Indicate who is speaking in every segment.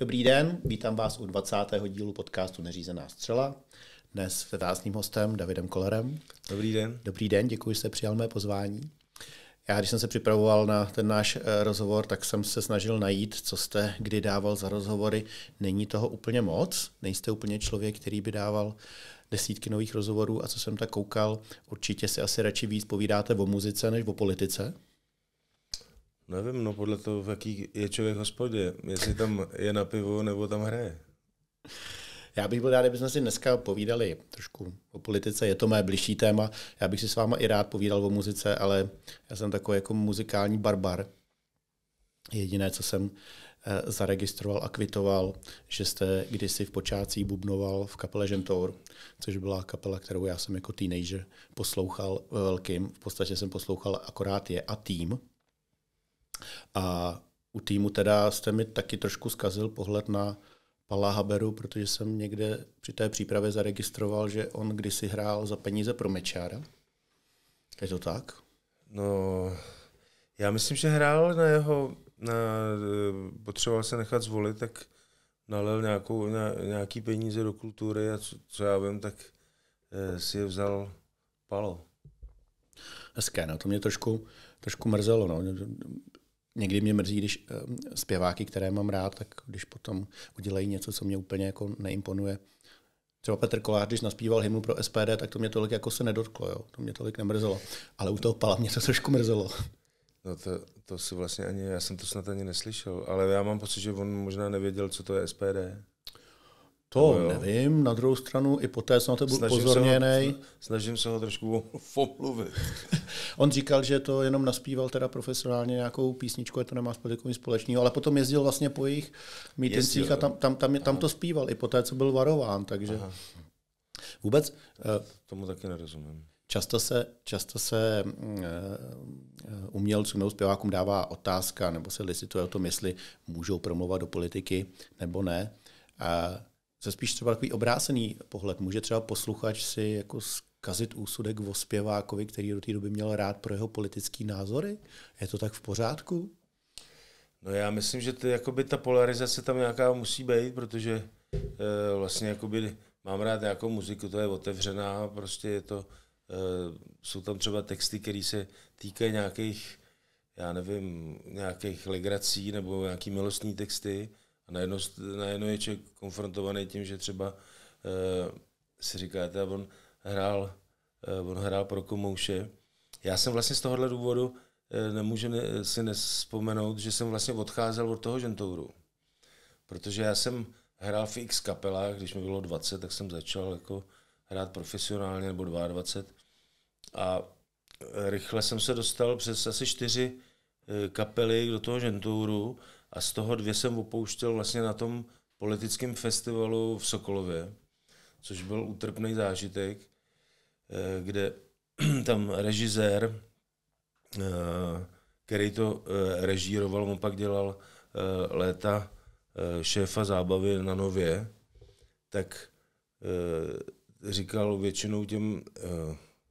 Speaker 1: Dobrý den, vítám vás u 20. dílu podcastu Neřízená střela. Dnes se vzácným hostem Davidem Kolerem. Dobrý den. Dobrý den, děkuji, že jste přijal mé pozvání. Já, když jsem se připravoval na ten náš eh, rozhovor, tak jsem se snažil najít, co jste kdy dával za rozhovory. Není toho úplně moc, nejste úplně člověk, který by dával desítky nových rozhovorů a co jsem tak koukal, určitě si asi radši víc povídáte o muzice než o politice.
Speaker 2: Nevím, no podle toho, v jaký je člověk v hospodě, jestli tam je na pivo nebo tam hraje. Já bych byl rád, kdybychom si dneska povídali trošku o
Speaker 1: politice, je to mé blížší téma. Já bych si s váma i rád povídal o muzice, ale já jsem takový jako muzikální barbar. Jediné, co jsem eh, zaregistroval a kvitoval, že jste kdysi v počátcích bubnoval v kapele Gentour, což byla kapela, kterou já jsem jako teenager poslouchal eh, velkým. V podstatě jsem poslouchal akorát je a tým. A u týmu teda jste mi taky trošku zkazil pohled na Pala Haberu, protože jsem někde při té přípravě zaregistroval, že on kdysi
Speaker 2: hrál za peníze pro Mečára. Je to tak? No, já myslím, že hrál na jeho, na, potřeboval se nechat zvolit, tak nalil nějakou, na, nějaký peníze do kultury a co, co já vím, tak eh, si je vzal Palo.
Speaker 1: Hezké, no, to mě trošku, trošku mrzelo. No. Někdy mě mrzí, když ehm, zpěváky, které mám rád, tak když potom udělají něco, co mě úplně jako neimponuje. Třeba Petr Kolář, když naspíval hymnu pro SPD,
Speaker 2: tak to mě tolik jako se nedotklo, jo? to mě tolik nemrzelo. Ale u toho Pala mě to trošku mrzelo. No to, to si vlastně ani, já jsem to snad ani neslyšel, ale já mám pocit, že on možná nevěděl, co to je SPD. To jo. nevím, na druhou stranu i poté jsem na to byl snažím pozorněný. Se ho, snažím se ho trošku omluvit.
Speaker 1: On říkal, že to jenom naspíval teda profesionálně nějakou písničku, a to nemá s politikou společného, ale potom jezdil vlastně po jejich mítincích a tam, tam, tam, tam to zpíval i poté, co byl varován, takže Aha. vůbec... Eh,
Speaker 2: Tomu taky nerozumím.
Speaker 1: Často se, často se mm, eh, umělcům nebo zpěvákům dává otázka, nebo se licituje o tom, jestli můžou promluvat do politiky nebo ne. A se spíš třeba takový obrácený pohled. Může třeba posluchač si jako zkazit úsudek o zpěvákovi, který do té doby měl rád pro jeho politické názory? Je to tak v pořádku?
Speaker 2: No já myslím, že ty, ta polarizace tam nějaká musí být, protože e, vlastně jakoby mám rád nějakou muziku, to je otevřená, prostě je to, e, jsou tam třeba texty, které se týkají nějakých, já nevím, nějakých legrací nebo nějaký milostní texty, a najednou, najednou je člověk konfrontovaný tím, že třeba uh, si říkáte, a on hrál, uh, on hrál pro komouše. Já jsem vlastně z tohohle důvodu uh, nemůžu ne, si nespomenout, že jsem vlastně odcházel od toho žentouru. Protože já jsem hrál v x kapelách, když mi bylo 20, tak jsem začal jako hrát profesionálně, nebo 22. A rychle jsem se dostal přes asi čtyři kapely do toho žentouru a z toho dvě jsem opouštěl vlastně na tom politickém festivalu v Sokolově, což byl útrpný zážitek, eh, kde tam režisér, eh, který to eh, režíroval, on pak dělal léta šéfa zábavy na Nově, tak říkal většinou těm,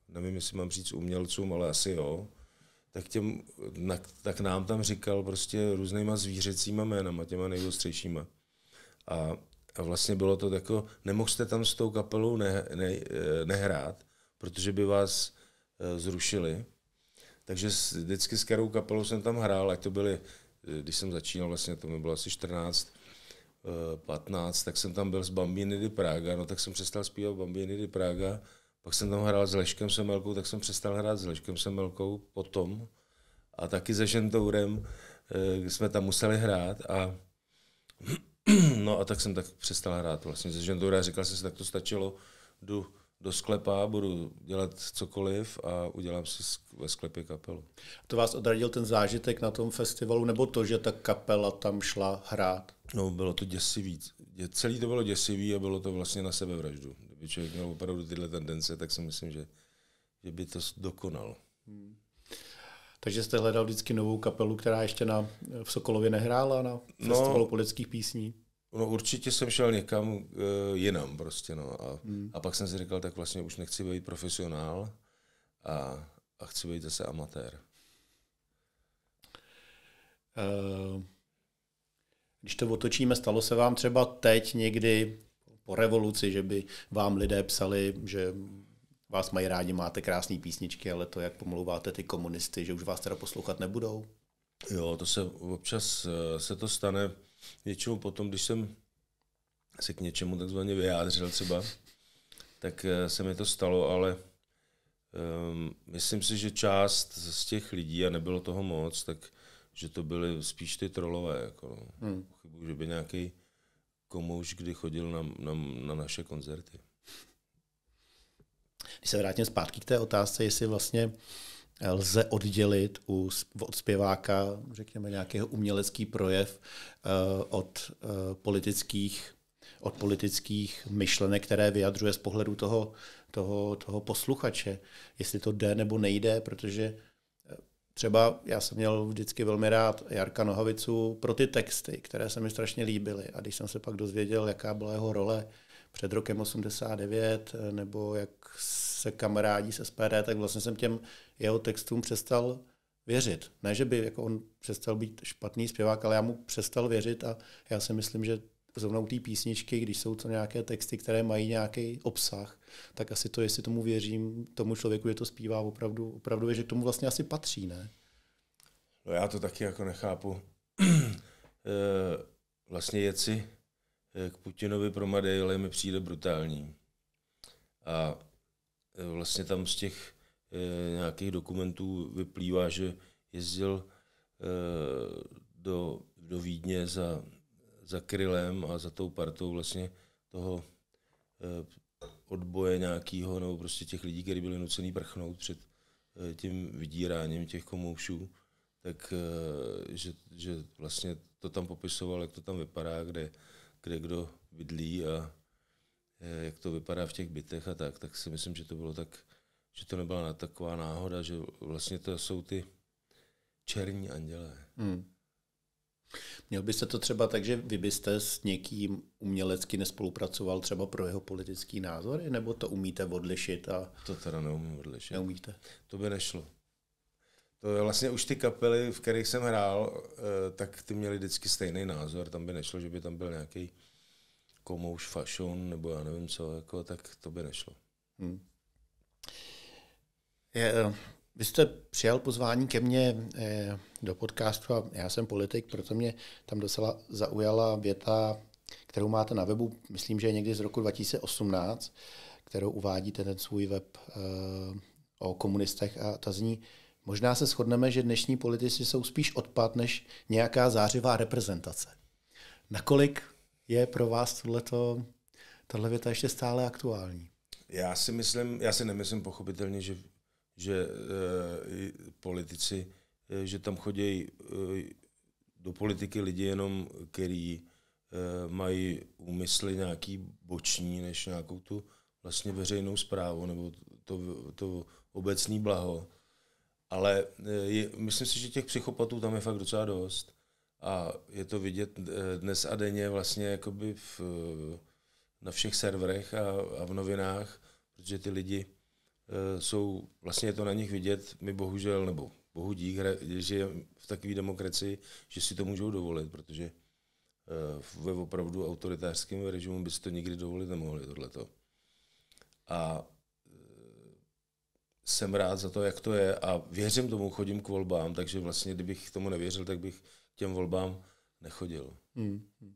Speaker 2: nevím, jestli mám říct umělcům, ale asi jo, tak, těm, na, tak nám tam říkal prostě různýma zvířecíma jménama, těma nejostřejšíma. A, a vlastně bylo to jako, nemohl jste tam s tou kapelou ne, ne, eh, nehrát, protože by vás eh, zrušili. Takže vždycky s kterou kapelou jsem tam hrál, ať to byly, eh, když jsem začínal, vlastně to mi bylo asi 14, 15, tak jsem tam byl s Bambini di Praga, no tak jsem přestal zpívat Bambini di Praga, pak jsem tam hrál s Leškem Semelkou, tak jsem přestal hrát s Leškem Semelkou potom. A taky se Žentourem e, eh, jsme tam museli hrát a no a tak jsem tak přestal hrát vlastně se Žentourem. Říkal jsem si, tak to stačilo, jdu do sklepa, budu dělat cokoliv a udělám si ve sklepě kapelu. To vás odradil ten
Speaker 1: zážitek na tom festivalu, nebo to, že ta kapela tam šla hrát?
Speaker 2: No, bylo to děsivý. Celý to bylo děsivý a bylo to vlastně na sebevraždu. Kdyby člověk měl opravdu tyhle tendence, tak si myslím, že, že by to dokonal. Hmm. Takže jste hledal vždycky
Speaker 1: novou kapelu, která ještě na, v Sokolově nehrála na no. festivalu politických písní?
Speaker 2: No určitě jsem šel někam uh, jinam prostě, no. A, hmm. a pak jsem si říkal, tak vlastně už nechci být profesionál a, a chci být zase amatér. Uh, když to otočíme, stalo se vám
Speaker 1: třeba teď někdy po revoluci, že by vám lidé psali, že vás mají rádi, máte krásné písničky, ale to, jak pomlouváte ty komunisty, že už vás teda poslouchat nebudou?
Speaker 2: Jo, to se občas eh, se to stane většinou potom, když jsem se k něčemu takzvaně vyjádřil třeba, tak eh, se mi to stalo, ale um, myslím si, že část z těch lidí, a nebylo toho moc, tak že to byly spíš ty trolové. Jako, no. hmm. Chybu, že by nějaký už kdy chodil na, na, na naše koncerty.
Speaker 1: Když se vrátím zpátky k té otázce, jestli vlastně lze oddělit u, od zpěváka, řekněme, nějakého umělecký projev uh, od uh, politických od politických myšlenek, které vyjadřuje z pohledu toho, toho, toho posluchače, jestli to jde nebo nejde, protože Třeba já jsem měl vždycky velmi rád Jarka Nohavicu pro ty texty, které se mi strašně líbily. A když jsem se pak dozvěděl, jaká byla jeho role před rokem 89, nebo jak se kamarádi se SPD, tak vlastně jsem těm jeho textům přestal věřit. Ne, že by jako on přestal být špatný zpěvák, ale já mu přestal věřit a já si myslím, že zrovna u té písničky, když jsou to nějaké texty, které mají nějaký obsah, tak asi to, jestli tomu věřím, tomu člověku, že to zpívá opravdu, opravdu je, že k tomu vlastně asi patří, ne?
Speaker 2: No já to taky jako nechápu. Eh, vlastně jeci eh, k Putinovi pro Madejle mi přijde brutální. A eh, vlastně tam z těch nějakých dokumentů vyplývá, že jezdil do, do Vídně za, za Krylem a za tou partou vlastně toho odboje nějakého nebo prostě těch lidí, kteří byli nucený prchnout před eh, tím vydíráním těch komoušů, tak eh, že, že vlastně to tam popisoval, jak to tam vypadá, kde, kde kdo bydlí a eh, jak to vypadá v těch bytech a tak, tak si myslím, že to bylo tak, že to nebyla taková náhoda, že vlastně to jsou ty černí andělé. Hmm. Měl byste to třeba tak, že vy byste s někým
Speaker 1: umělecky nespolupracoval třeba pro jeho politický názory, nebo to umíte odlišit? A...
Speaker 2: To teda neumím odlišit. Neumíte? To by nešlo. To je vlastně už ty kapely, v kterých jsem hrál, eh, tak ty měli vždycky stejný názor, tam by nešlo, že by tam byl nějaký komouš fashion, nebo já nevím co, jako, tak to by nešlo. Hmm. Je, eh, vy jste přijal pozvání ke mně eh,
Speaker 1: do podcastu a já jsem politik, proto mě tam docela zaujala věta, kterou máte na webu, myslím, že je někdy z roku 2018, kterou uvádíte ten svůj web eh, o komunistech a ta zní, možná se shodneme, že dnešní politici jsou spíš odpad než nějaká zářivá reprezentace. Nakolik je pro vás tohleto, tahle věta ještě stále aktuální?
Speaker 2: Já si myslím, já si nemyslím pochopitelně, že že eh, politici, eh, že tam chodí eh, do politiky lidi jenom, který mají úmysly nějaký boční než nějakou tu vlastně veřejnou zprávu nebo to, to obecný blaho. Ale je, myslím si, že těch psychopatů tam je fakt docela dost a je to vidět dnes a denně vlastně jakoby v, na všech serverech a, a v novinách, protože ty lidi Eh, jsou, vlastně je to na nich vidět, my bohužel, nebo bohu dík, že je v takové demokracii, že si to můžou dovolit, protože eh, ve opravdu autoritářském režimu by si to nikdy dovolit nemohli, tohleto. A eh, jsem rád za to, jak to je a věřím tomu, chodím k volbám, takže vlastně, kdybych tomu nevěřil, tak bych těm volbám nechodil. Hmm. hmm.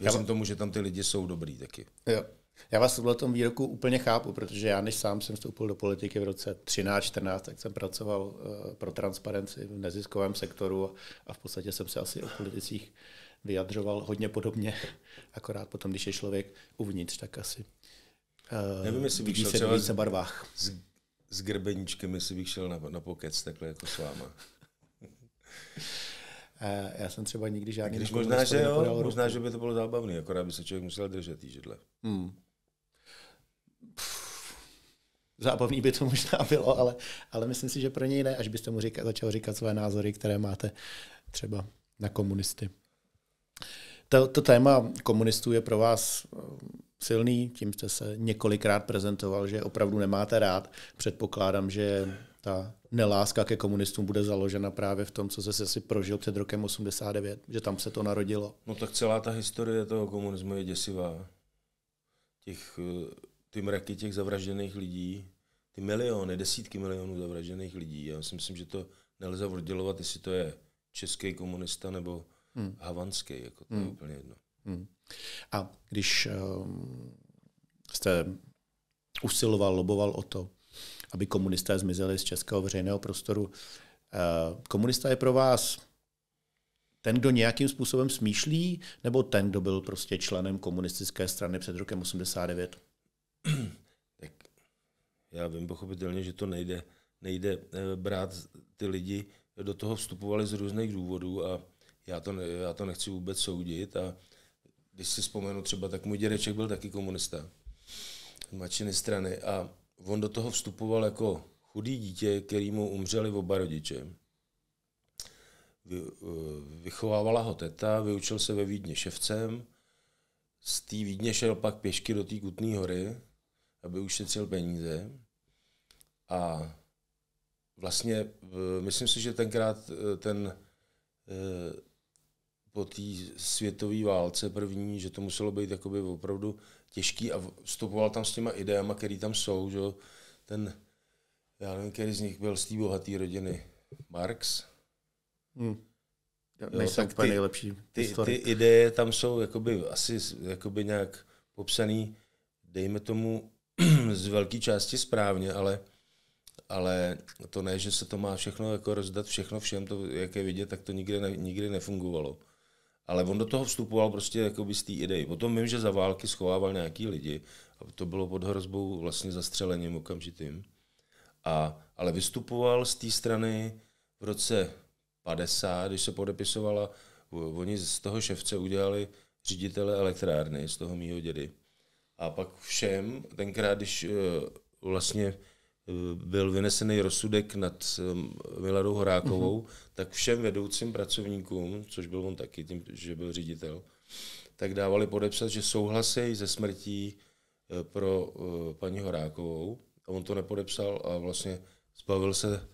Speaker 2: Věřím Já... tomu, že tam ty lidi jsou dobrý taky.
Speaker 1: Jo. Já vás v tom výroku úplně chápu, protože já, než sám jsem vstoupil do politiky v roce 13-14, tak jsem pracoval eh, pro transparenci v neziskovém sektoru a v podstatě jsem se asi o politicích vyjadřoval hodně podobně, akorát potom, když je člověk uvnitř, tak asi eh, Nevím, jestli bych se více barvách.
Speaker 2: S, s grbeníčkem, jestli bych šel na, na pokec takhle jako s váma.
Speaker 1: Eh, já jsem třeba nikdy žádný... Když možná, že jo, možná,
Speaker 2: že by to bylo zábavné, akorát by se člověk musel držet ty židle. Hmm
Speaker 1: zábavný by to možná bylo, ale, ale myslím si, že pro něj ne, až byste mu říkal, začal říkat své názory, které máte třeba na komunisty. To, to téma komunistů je pro vás eh, silný, tím jste se několikrát prezentoval, že opravdu nemáte rád. Předpokládám, že ta neláska ke komunistům bude založena právě v tom, co se si prožil před rokem 89, že tam se to narodilo.
Speaker 2: No tak celá ta historie toho komunismu je děsivá. Těch eh, ty mraky těch zavražděných lidí, ty miliony, desítky milionů zavražděných lidí. Já si myslím, že to nelze oddělovat, jestli to je český komunista nebo hmm. havanský, jako to hmm. je úplně jedno. Hmm.
Speaker 1: A když um, jste usiloval, loboval o to, aby komunisté zmizeli z českého veřejného prostoru, uh, komunista je pro vás ten, kdo nějakým způsobem smýšlí, nebo ten, kdo byl prostě členem
Speaker 2: komunistické strany před rokem 89? tak já vím pochopitelně, že to nejde, nejde eh, brát ty lidi, do toho vstupovali z různých důvodů a já to, já to nechci vůbec soudit a když si vzpomenu třeba, tak můj dědeček byl taky komunista mačiny strany a on do toho vstupoval jako chudý dítě, mu umřeli oba rodiče. Vy, eh, vychovávala ho teta, vyučil se ve Vídně ševcem, z té Vídně šel pak pěšky do té Kutné hory, aby ušetřil peníze. A vlastně eh, myslím si, že tenkrát eh, ten eh, po té světové válce první, že to muselo být jakoby opravdu těžký a vstupoval tam s těma ideama, které tam jsou, že ten, já nevím, který z nich byl z té bohaté rodiny, Marx. Hmm. Jo, nejsem úplně ty, nejlepší ty, ty, ty ideje tam jsou jakoby, asi jakoby nějak popsaný, dejme tomu, z velké části správně, ale, ale to ne, že se to má všechno jako rozdat všechno všem, to, jak je vidět, tak to nikdy, ne, nikdy nefungovalo. Ale on do toho vstupoval prostě jako by z té idei. Potom vím, že za války schovával nějaký lidi, a to bylo pod hrozbou vlastně zastřelením okamžitým. A, ale vystupoval z té strany v roce 50, když se podepisovala, oni z toho ševce udělali ředitele elektrárny, z toho mýho dědy. A pak všem, tenkrát, když eh, vlastně eh, byl vynesený rozsudek nad eh, Miladou Horákovou, uh-huh. tak všem vedoucím pracovníkům, což byl on taky, tím, že byl ředitel, tak dávali podepsat, že souhlasí ze smrtí pro paní Horákovou. A on to nepodepsal a vlastně zbavil se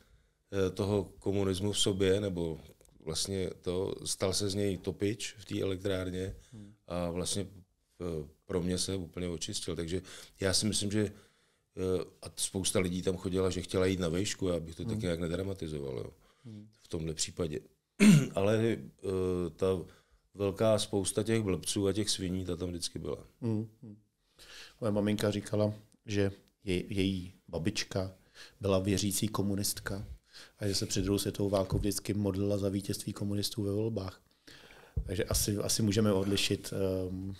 Speaker 2: toho komunismu v sobě, nebo vlastně to, stal se z něj topič v té elektrárně hmm. a vlastně pro mě se úplně očistil. Takže já si myslím, že eh, a spousta lidí tam chodila, že chtěla jít na vejšku, já bych to hmm. tak nějak nedramatizoval jo, hmm. v tomhle případě. Ale uh, ta velká spousta těch blbců a těch sviní, ta tam vždycky byla. Hmm. hmm.
Speaker 1: Moje maminka říkala, že
Speaker 2: jej, její
Speaker 1: babička byla věřící komunistka a že se před druhou světovou válkou vždycky modlila za vítězství komunistů ve volbách. Takže asi, asi můžeme odlišit um,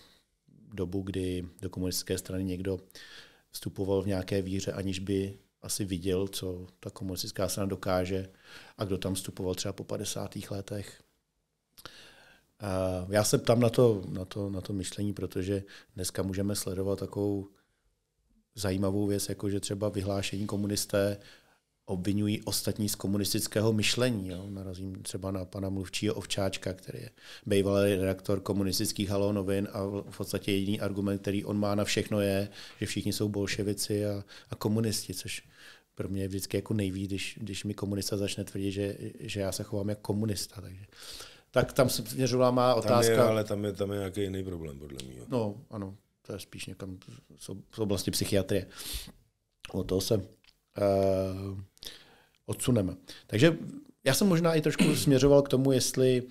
Speaker 1: dobu, kdy do komunistické strany někdo vstupoval v nějaké víře, aniž by asi viděl, co ta komunistická strana dokáže a kdo tam vstupoval třeba po 50. letech. A já se ptám na to, na, to, na to myšlení, protože dneska můžeme sledovat takovou zajímavou věc, jako že třeba vyhlášení komunisté obvinují ostatní z komunistického myšlení. Jo. Narazím třeba na pana mluvčího Ovčáčka, který je bývalý redaktor komunistických halo novin a v podstatě jediný argument, který on má na všechno je, že všichni jsou bolševici a, a komunisti, což pro mě je vždycky jako nejvíc, když, když mi komunista začne tvrdit, že, že já se chovám jako komunista. Takže. Tak tam se směřovala má otázka. Tam je, ale
Speaker 2: tam je, tam je nějaký jiný problém, podle mě. No,
Speaker 1: ano, to je spíš někam z oblasti psychiatrie. O to se... Uh, odsuneme. Takže já jsem možná i trošku směřoval k tomu, jestli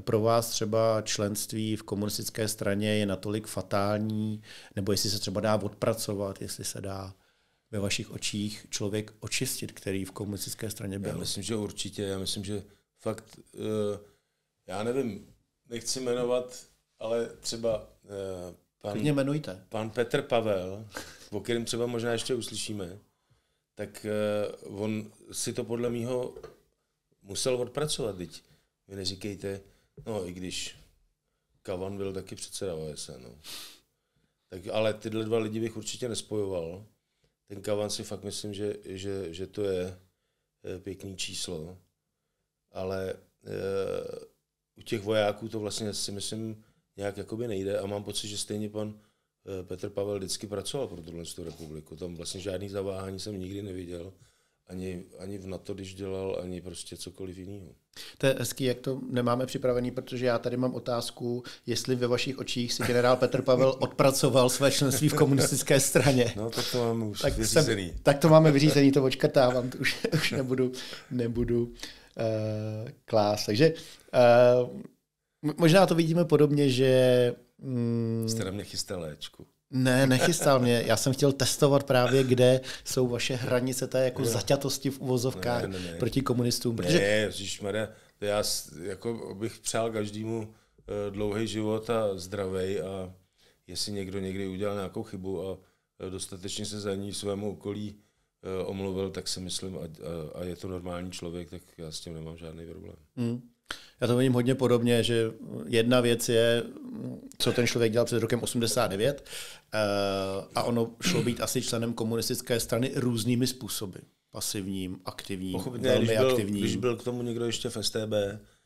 Speaker 1: pro vás třeba členství v komunistické straně je natolik fatální, nebo jestli se třeba dá odpracovat, jestli se dá ve vašich očích
Speaker 2: člověk očistit, který v komunistické straně byl. Já myslím, že určitě. Já myslím, že fakt, eh, já nevím, nechci jmenovat, ale třeba eh, pan, Klidně jmenujte. pan Petr Pavel, o kterém třeba možná ještě uslyšíme, tak eh, on si to podle mýho musel odpracovat, teď. Vy neříkejte, no i když Kavan byl taky předseda OSN. No. Tak, ale tyhle dva lidi bych určitě nespojoval. Ten Kavan si fakt myslím, že, že, že to je eh, pěkný číslo. Ale uh, u těch vojáků to vlastně si myslím nějak jakoby nejde a mám pocit, že stejně pan Eh, Petr Pavel vždycky pracoval pro tuhle republiku. Tam vlastně žádný zaváhání jsem nikdy neviděl. Ani, ani v NATO, když dělal, ani prostě cokoliv jiného.
Speaker 1: To je hezký, jak to nemáme připravený, protože já tady mám otázku, jestli ve vašich očích si generál Petr Pavel odpracoval své členství v komunistické straně. No, tak to máme už tak vyřízený. Jsem, tak to máme vyřízený, to očkrtávám, to už, už nebudu, nebudu uh, klást. Takže uh, možná to vidíme podobně, že Mm, Jste na mě
Speaker 2: chystal léčku. Ne, nechystal
Speaker 1: mě. Já jsem chtěl testovat právě, kde jsou vaše hranice té jako ne. zaťatosti v uvozovkách ne, ne, ne. proti komunistům. Protože... Ne,
Speaker 2: ježišmarja, já jako bych přál každému eh, dlouhý život a zdravý. a jestli někdo někdy udělal nějakou chybu a eh, dostatečně se za ní svému okolí eh, omluvil, tak si myslím, a, a, a je to normální člověk, tak já s tím nemám žádný problém.
Speaker 1: Mm. Já to vidím hodně podobně, že jedna věc je, co ten člověk dělal před rokem 89 eh, a ono šlo být asi členem komunistické strany různými způsoby. Pasivním,
Speaker 2: aktivním, Pochopitě, velmi když byl, aktivním. Když byl k tomu někdo ještě v STB,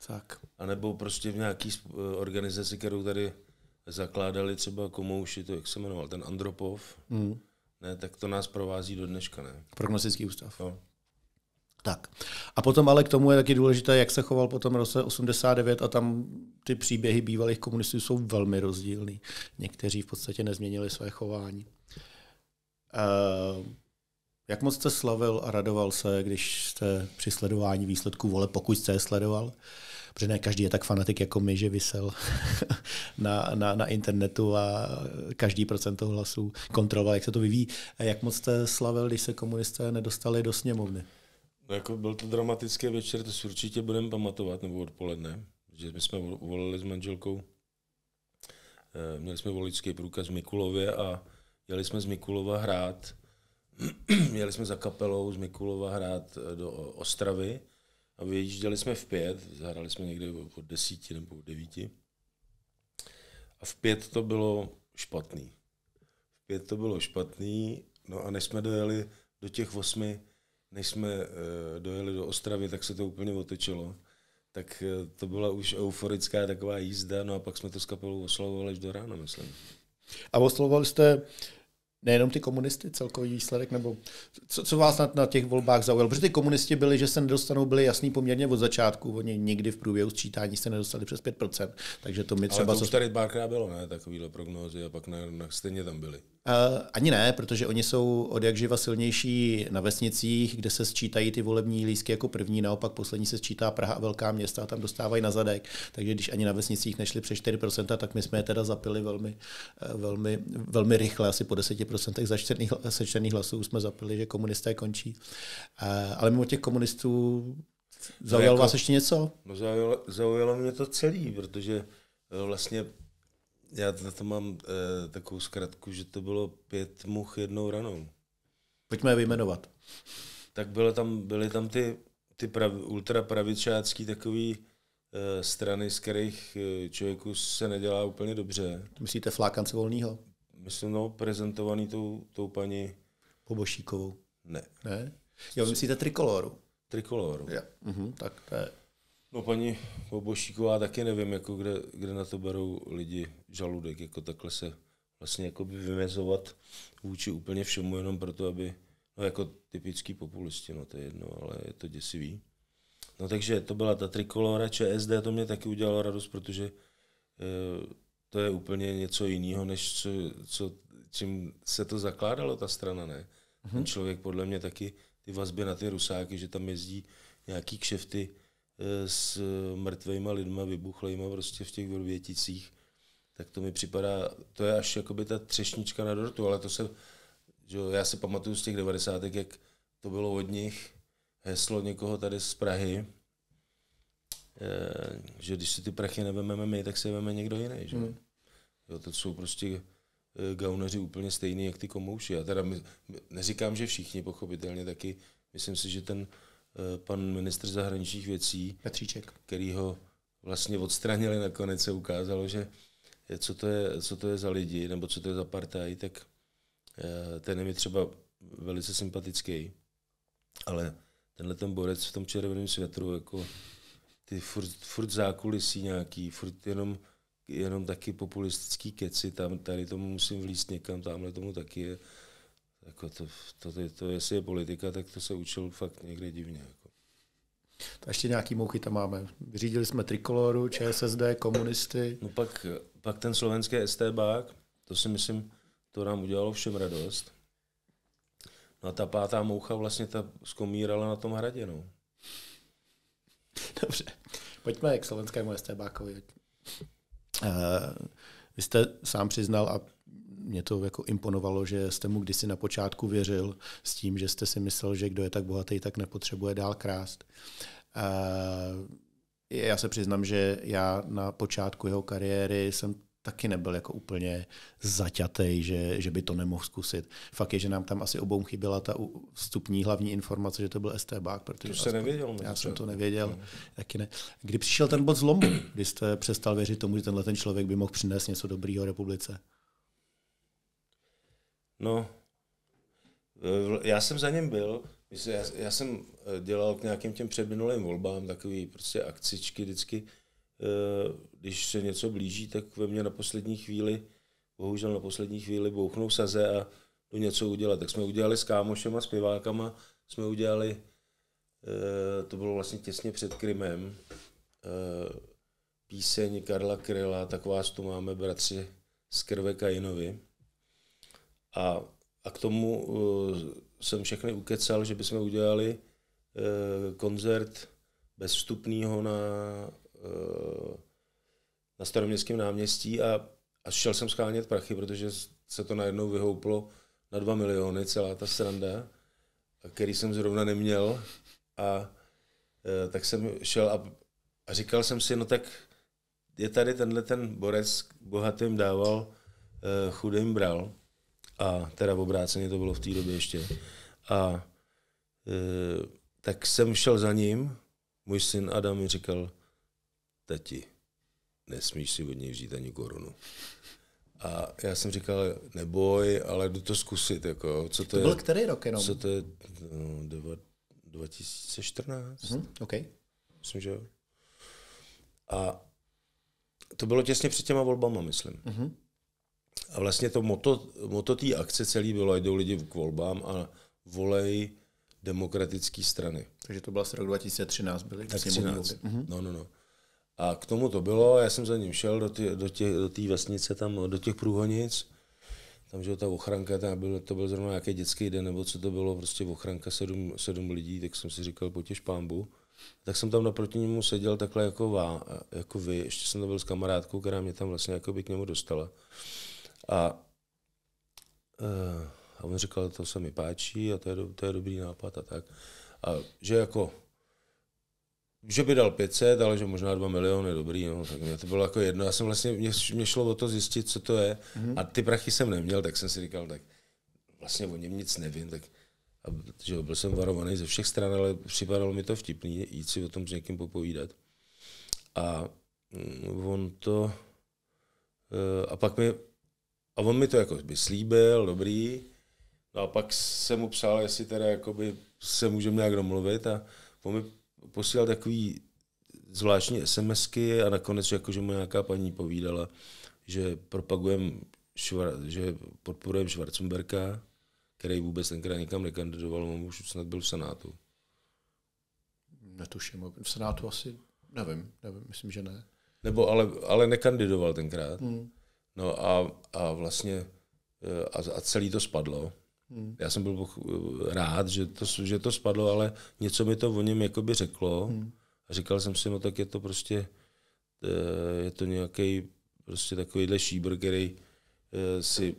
Speaker 2: tak. anebo prostě v nějaký organizaci, kterou tady zakládali třeba komouši, to jak se jmenoval, ten Andropov, mm. ne, tak to nás provází do dneška. Ne?
Speaker 1: Prognostický ústav. No. Tak. A potom ale k tomu je taky důležité, jak se choval potom roce 89 a tam ty příběhy bývalých komunistů jsou velmi rozdílný. Někteří v podstatě nezměnili své chování. Uh, jak moc jste slavil a radoval se, když jste při sledování výsledků vole, pokud jste je sledoval? Protože ne každý je tak fanatik jako my, že vysel na, na, na internetu a každý toho hlasů kontroloval, jak se to vyvíjí. jak moc jste slavil, když se komunisté nedostali do sněmovny?
Speaker 2: No jako byl to dramatický večer, to si určitě budeme pamatovat, nebo odpoledne, že my jsme volili s manželkou, eh, měli jsme voličský průkaz v Mikulově a jeli jsme z Mikulova hrát, jeli jsme za kapelou z Mikulova hrát eh, do eh, Ostravy a vyjížděli jsme v pět, zahrali jsme někde po desíti nebo od devíti. A v pět to bylo špatný. V pět to bylo špatný, no a než jsme dojeli do těch osmi, než jsme eh, dojeli do Ostravy, tak se to úplně otočilo. Tak eh, to byla už euforická taková jízda, no a pak jsme to s kapelou oslavovali až do rána, myslím.
Speaker 1: A oslavovali jste nejenom ty komunisty, celkový výsledek, nebo co, co vás na, na těch volbách zaujalo? Protože ty komunisti byli, že se nedostanou, byli jasný poměrně od začátku, oni nikdy v průběhu sčítání se nedostali přes 5%, takže to mi třeba... Ale to co... už tady
Speaker 2: bylo, ne, takovýhle prognózy a pak na, na stejně tam byli.
Speaker 1: Eh, ani ne, protože oni jsou od jak živa silnější na vesnicích, kde se sčítají ty volební lísky jako první, naopak poslední se sčítá Praha a velká města a tam dostávají na zadek. Takže když ani na vesnicích nešli přes 4%, tak my jsme je teda zapili velmi, eh, velmi, velmi rychle, asi po 10% začtených, sečtených hlasů jsme zapili, že komunisté končí. Eh, ale mimo těch komunistů no zaujalo no jako, vás ještě něco?
Speaker 2: No zaujalo, zaujalo mě to celý, protože vlastně já na to mám uh, takovou zkratku, že to bylo pět much jednou ranou. Pojďme je vyjmenovat. Tak bylo tam, byly tam ty, ty prav, ultrapravičácký takový uh, strany, z kterých eh, člověku se nedělá úplně dobře.
Speaker 1: Myslíte Flákance Volného?
Speaker 2: Myslím, no, prezentovaný tou, tou paní...
Speaker 1: Pobošíkovou. Ne.
Speaker 2: Ne? Jo, myslíte Trikoloru? Trikoloru. Uh-huh, mhm, tak to je No paní Bobošíková taky nevím, jako kde, kde na to berou lidi žaludek, jako takhle se vlastně jako by vymezovat vůči úplně všemu, jenom proto, aby, no jako typický populisti, no to je jedno, ale je to děsivý. No takže to byla ta trikolora ČSD, to mě taky udělalo radost, protože e, to je úplně něco jiného, než co, co, čím se to zakládalo, ta strana, ne? Mhm. Ten člověk podle mě taky ty vazby na ty rusáky, že tam jezdí nějaký kšefty, Eh, s mrtvejma lidma, vybuchlejma prostě v těch vrvěticích, tak to mi připadá, to je až jakoby ta třešnička na dortu, ale to se, že já si pamatuju z těch 90. jak to bylo od nich heslo někoho tady z Prahy, eh, že když si ty prachy nevememe my, tak si je veme někdo jiný. Že? Mm. Jo, to jsou prostě eh, gauneři úplně stejný, jak ty komouši. Já teda my, neříkám, že všichni, pochopitelně taky. Myslím si, že ten Eh, pan ministr zahraničních věcí, Petříček. který ho vlastně odstranili nakonec, se ukázalo, že co to, je, co to je za lidi, nebo co to je za partaj, tak eh, ten je mi třeba velice sympatický, ale tenhle ten borec v tom červeném světru, jako ty furt, furt zákulisí nějaký, furt jenom, jenom taky populistický keci, tam, tady tomu musím vlíst někam, tamhle tomu taky je. Jako to, to, to, to, jestli je politika, tak to se učil fakt někde divně. Jako.
Speaker 1: A ještě nějaký mouchy tam máme. Vyřídili jsme
Speaker 2: Trikoloru, ČSSD, komunisty. No pak, pak ten slovenský STBák, to si myslím, to nám udělalo všem radost. No a ta pátá moucha vlastně ta skomírala na tom hradě, no. Dobře, pojďme k slovenskému STBákovi. Uh,
Speaker 1: eh, vy jste sám přiznal a mě to jako imponovalo, že jste mu kdysi na počátku věřil s tím, že jste si myslel, že kdo je tak bohatý, tak nepotřebuje dál krást. Já se přiznám, že já na počátku jeho kariéry jsem taky nebyl jako úplně zaťatej, že, že by to nemohl zkusit. Fakt je, že nám tam asi obou chyběla ta vstupní hlavní informace, že to byl STBák. Protože to se nevěděl. Já jsem to nevěděl, ne. Hmm. taky ne. Kdy přišel ten bod zlomu, kdy jste přestal věřit tomu, že tenhle ten člověk by mohl přinést něco dobrýho republice?
Speaker 2: No, já jsem za ním byl, myslím, já, já jsem eh, dělal k nějakým těm předminulým volbám takový prostě akcičky vždycky, eh, když se něco blíží, tak ve mně na poslední chvíli, bohužel na poslední chvíli bouchnou saze a jdu něco udělat. Tak jsme udělali s kámošem a pivákama, jsme udělali, eh, to bylo vlastně těsně před Krymem, píseň Karla Kryla, tak vás tu máme, bratři, z krve Kajinovi. A, a k tomu uh, jsem všechny ukecal, že bychom udělali uh, koncert bez vstupního na, uh, na staroměstském náměstí a, a šel jsem schánět prachy, protože se to najednou vyhouplo na dva miliony, celá ta sranda, který jsem zrovna neměl. A e, tak jsem šel a, a říkal jsem si, no tak je tady tenhle ten borec, bohatým dával, e, chudým bral a teda v obráceně to bylo v té době ještě. A e, tak jsem šel za ním, můj syn Adam mi říkal, tati, nesmíš si od něj vzít ani korunu. A já jsem říkal, neboj, ale jdu to zkusit. Jako, co to, to je, který rok jenom? Co to je? No, dva, 2014. Mm-hmm, OK. Myslím, že jo. A to bylo těsně před těma volbama, myslím. Mm-hmm. A vlastně to moto, moto té akce celý bylo, jdou lidi k volbám a volej demokratické strany.
Speaker 1: Takže to byla asi rok 2013, byly tak 13. Mhm. Mhm.
Speaker 2: No, no, no. A k tomu to bylo, já jsem za ním šel do té do tě, do vesnice, tam do těch průhonic, tam, že ta ochranka, tam byl, to byl zrovna nějaký dětský den, nebo co to bylo, prostě ochranka sedm, sedm lidí, tak jsem si říkal, potěž pámbu. Tak jsem tam naproti němu seděl takhle jako, vá, jako vy, ještě jsem tam byl s kamarádkou, která mě tam vlastně jako by k němu dostala. A, eh, a on říkal, to se mi páčí a to je, do, to je dobrý nápad a tak. A že jako, že by dal 500, ale že možná 2 miliony, dobrý, no, tak mě to bylo jako jedno. Já jsem vlastně, mě, mě šlo o to zjistit, co to je mm-hmm. a ty prachy jsem neměl, tak jsem si říkal, tak vlastně o něm nic nevím, tak a, že byl jsem varovaný ze všech stran, ale připadalo mi to vtipný jít si o tom s někým popovídat. A mm, on to... Eh, a pak mi a on mi to jako by slíbil, dobrý. No a pak jsem mu psal, jestli teda jakoby se můžeme nějak domluvit a on mi posílal takový zvláštní SMSky a nakonec jako, že mu nějaká paní povídala, že propagujem, švar, že podporujem Schwarzenberka, který vůbec tenkrát nikam nekandidoval, on už snad byl v Senátu.
Speaker 1: Netuším, v Senátu asi, nevím, nevím, myslím, že ne.
Speaker 2: Nebo ale, ale nekandidoval tenkrát. Hmm. No a, a vlastně eh, a, a celý to spadlo. Hmm. Já jsem byl eh, rád, že to, že to spadlo, ale něco mi to o něm jakoby řeklo. Hmm. A říkal jsem si, no tak je to prostě, eh, je to nějaký prostě takovýhle šíbr, který si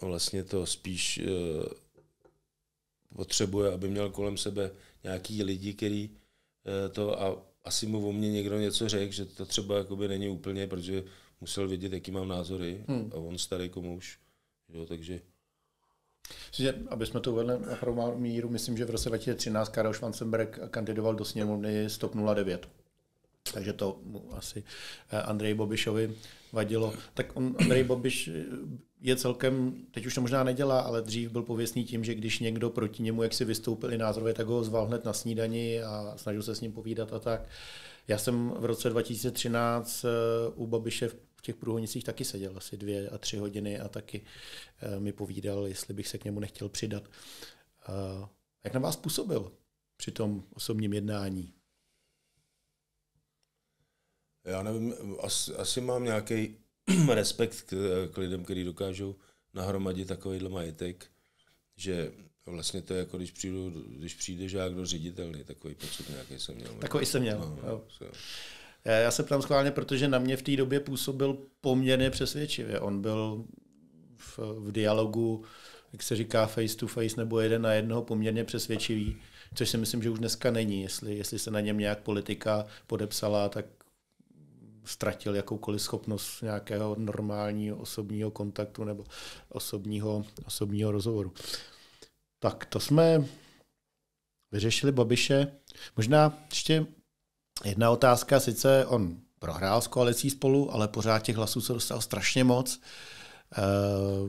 Speaker 2: vlastně to spíš potřebuje, aby měl kolem sebe nějaký lidi, který to a asi mu o mně někdo něco řekl, že to třeba jakoby není úplně, protože musel vědět, jaký mám názory hmm. a on starý komouš, jo, takže...
Speaker 1: Že, aby jsme to uvedli na pravou míru, myslím, že v roce 2013 Karel Schwanzenberg kandidoval do sněmovny stop 09. Takže to mu asi eh, Andrej Bobišovi vadilo. Tak on, Andrej Bobiš eh, je celkem, teď už to možná nedělá, ale dřív byl pověstný tím, že když někdo proti němu jak si vystoupil i názorově, tak ho zval hned na snídani a snažil se s ním povídat a tak. Já jsem v roce 2013 eh, u Babiše v v těch průhonicích taky seděl asi dvě a tři hodiny a taky eh, mi povídal, jestli bych se k němu nechtěl přidat. Jak na vás působil při tom osobním jednání?
Speaker 2: Já nevím, asi, asi mám nějaký respekt k, k lidem, kteří dokážou nahromadit takovýhle majetek, že vlastně to je jako když, přijdu, když přijde žák do ředitelny, takový pocit nějaký jsem měl. Takový jsem měl. No, jo. No, jo. Eh,
Speaker 1: já se ptám schválně, protože na mě v té době působil poměrně přesvědčivě. On byl v, v dialogu, jak se říká, face to face nebo jeden na jednoho poměrně přesvědčivý, což si myslím, že už dneska není. Jestli, jestli se na něm nějak politika podepsala, tak ztratil jakoukoliv schopnost nějakého normálního osobního kontaktu nebo osobního, osobního rozhovoru. Tak to jsme vyřešili Babiše. Možná ještě Jedna otázka, sice on prohrál s koalicí spolu, ale pořád těch hlasů se dostal strašně moc.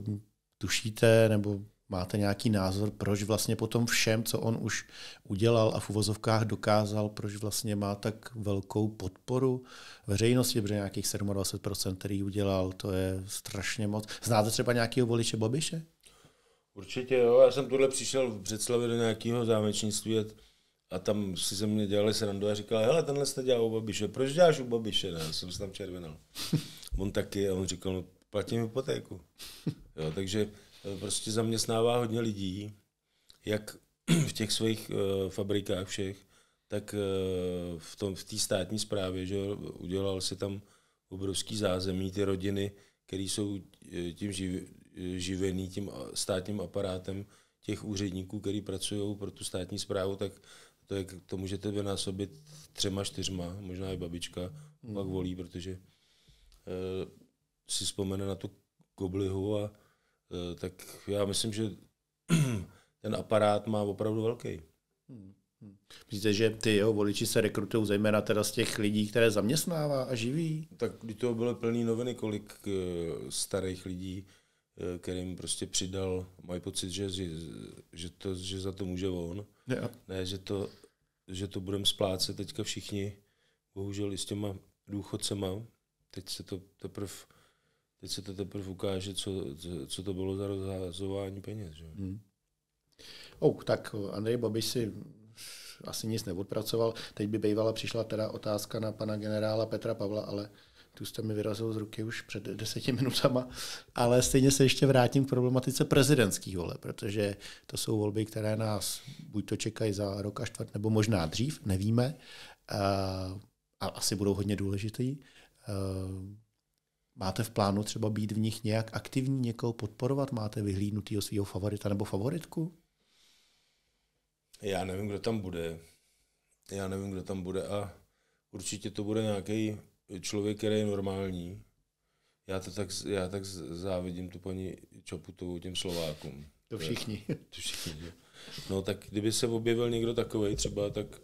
Speaker 1: Uh, tušíte nebo máte nějaký názor, proč vlastně po tom všem, co on už udělal a v uvozovkách dokázal, proč vlastně má tak velkou podporu veřejnosti, protože nějakých 27%, který udělal, to je strašně moc. Znáte třeba nějakého voliče Bobiše?
Speaker 2: Určitě jo, já jsem tuhle přišel v Břeclavě do nějakého zámečnictví a a tam si se mě dělali srandu a říkal, hele, tenhle jste dělal u Babiše, proč děláš u Babiše? Ne, já jsem se tam červenal. on taky a on říkal, no, platím hypotéku. Jo, takže e, prostě zaměstnává hodně lidí, jak v těch svých uh, fabrikách všech, tak uh, v té v státní správě, že udělal si tam obrovský zázemí, ty rodiny, které jsou tím živ, živený tím státním aparátem, těch úředníků, kteří pracují pro tu státní zprávu, tak to, je, to můžete vynásobit třema, čtyřma, možná i babička hmm. pak volí, protože e, si vzpomene na tu koblihu a e, tak já myslím, že ten aparát má opravdu velký. Hmm,
Speaker 1: hmm. Myslíte, že ty jeho voliči se rekrutují zejména teda z těch lidí, které zaměstnává
Speaker 2: a živí? Tak kdy to bylo plný noviny, kolik eh, starých lidí Eh, kterým prostě přidal, mají pocit, že, že, že, to, že za to může on. Yeah. ne že to, že to budeme splácet teďka všichni, bohužel i s těma důchodcema. Teď se to teprve teď se to teprve ukáže, co, co to bylo za rozhazování peněz. Že? Hmm.
Speaker 1: Oh, tak Andrej Babiš si asi nic neodpracoval. Teď by bývala přišla teda otázka na pana generála Petra Pavla, ale tu jste mi vyrazil z ruky už před deseti minutama, ale stejně se ještě vrátím k problematice prezidentských voleb, protože to jsou volby, které nás buď to čekají za rok a čtvrt, nebo možná dřív, nevíme, a asi budou hodně důležitý. Máte v plánu třeba být v nich nějak aktivní, někoho podporovat? Máte vyhlídnutýho svého favorita nebo favoritku?
Speaker 2: Já nevím, kdo tam bude. Já nevím, kdo tam bude a určitě to bude nějaký člověk, který je normální. Já to tak, já tak závidím tu paní Čaputovou těm Slovákům. To všichni. To, to všichni. No tak kdyby se objevil někdo takový třeba, tak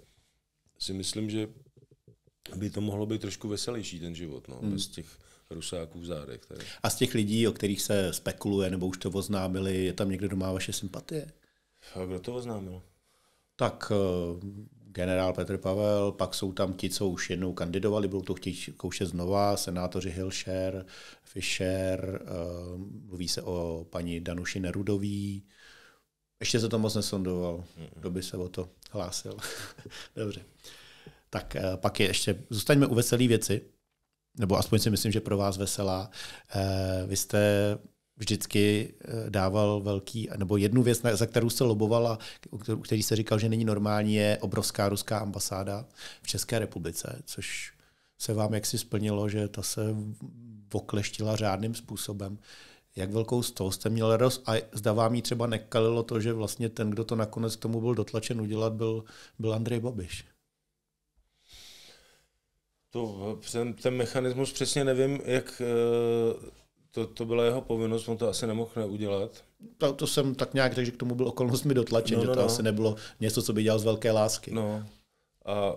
Speaker 2: si myslím, že by to mohlo být trošku veselější ten život, no, hmm. bez těch rusáků v zádech. Tady.
Speaker 1: A z těch lidí, o kterých se spekuluje, nebo už to oznámili, je tam někdo, kdo má vaše sympatie?
Speaker 2: A kdo to oznámil?
Speaker 1: Tak eh, generál Petr Pavel, pak jsou tam ti, co už jednou kandidovali, budou to chtít koušet znova, senátoři Hilšer, Fischer, eh, mluví se o paní Danuši Nerudový, ještě se to moc nesondoval, kdo by se o to hlásil. Dobře. Tak eh, pak je ještě, zůstaňme u veselé věci, nebo aspoň si myslím, že pro vás veselá. Eh, vy jste vždycky eh, dával velký, nebo jednu věc, za kterou se lobovala, který se říkal, že není normální, je obrovská ruská ambasáda v České republice, což se vám jaksi splnilo, že ta se okleštila řádným způsobem. Jak velkou z toho jste měl radost a zda vám ji třeba nekalilo to, že vlastně ten, kdo to nakonec k tomu byl dotlačen
Speaker 2: udělat, byl, byl Andrej Babiš? To, eh, ten, ten mechanismus přesně nevím, jak eh, to, to byla jeho povinnost, on to asi nemohl neudělat. To, to jsem tak
Speaker 1: nějak řekl, že k tomu byl okolnostmi dotlačen, no, no, že to no. asi nebylo něco, co by dělal z velké lásky. No.
Speaker 2: A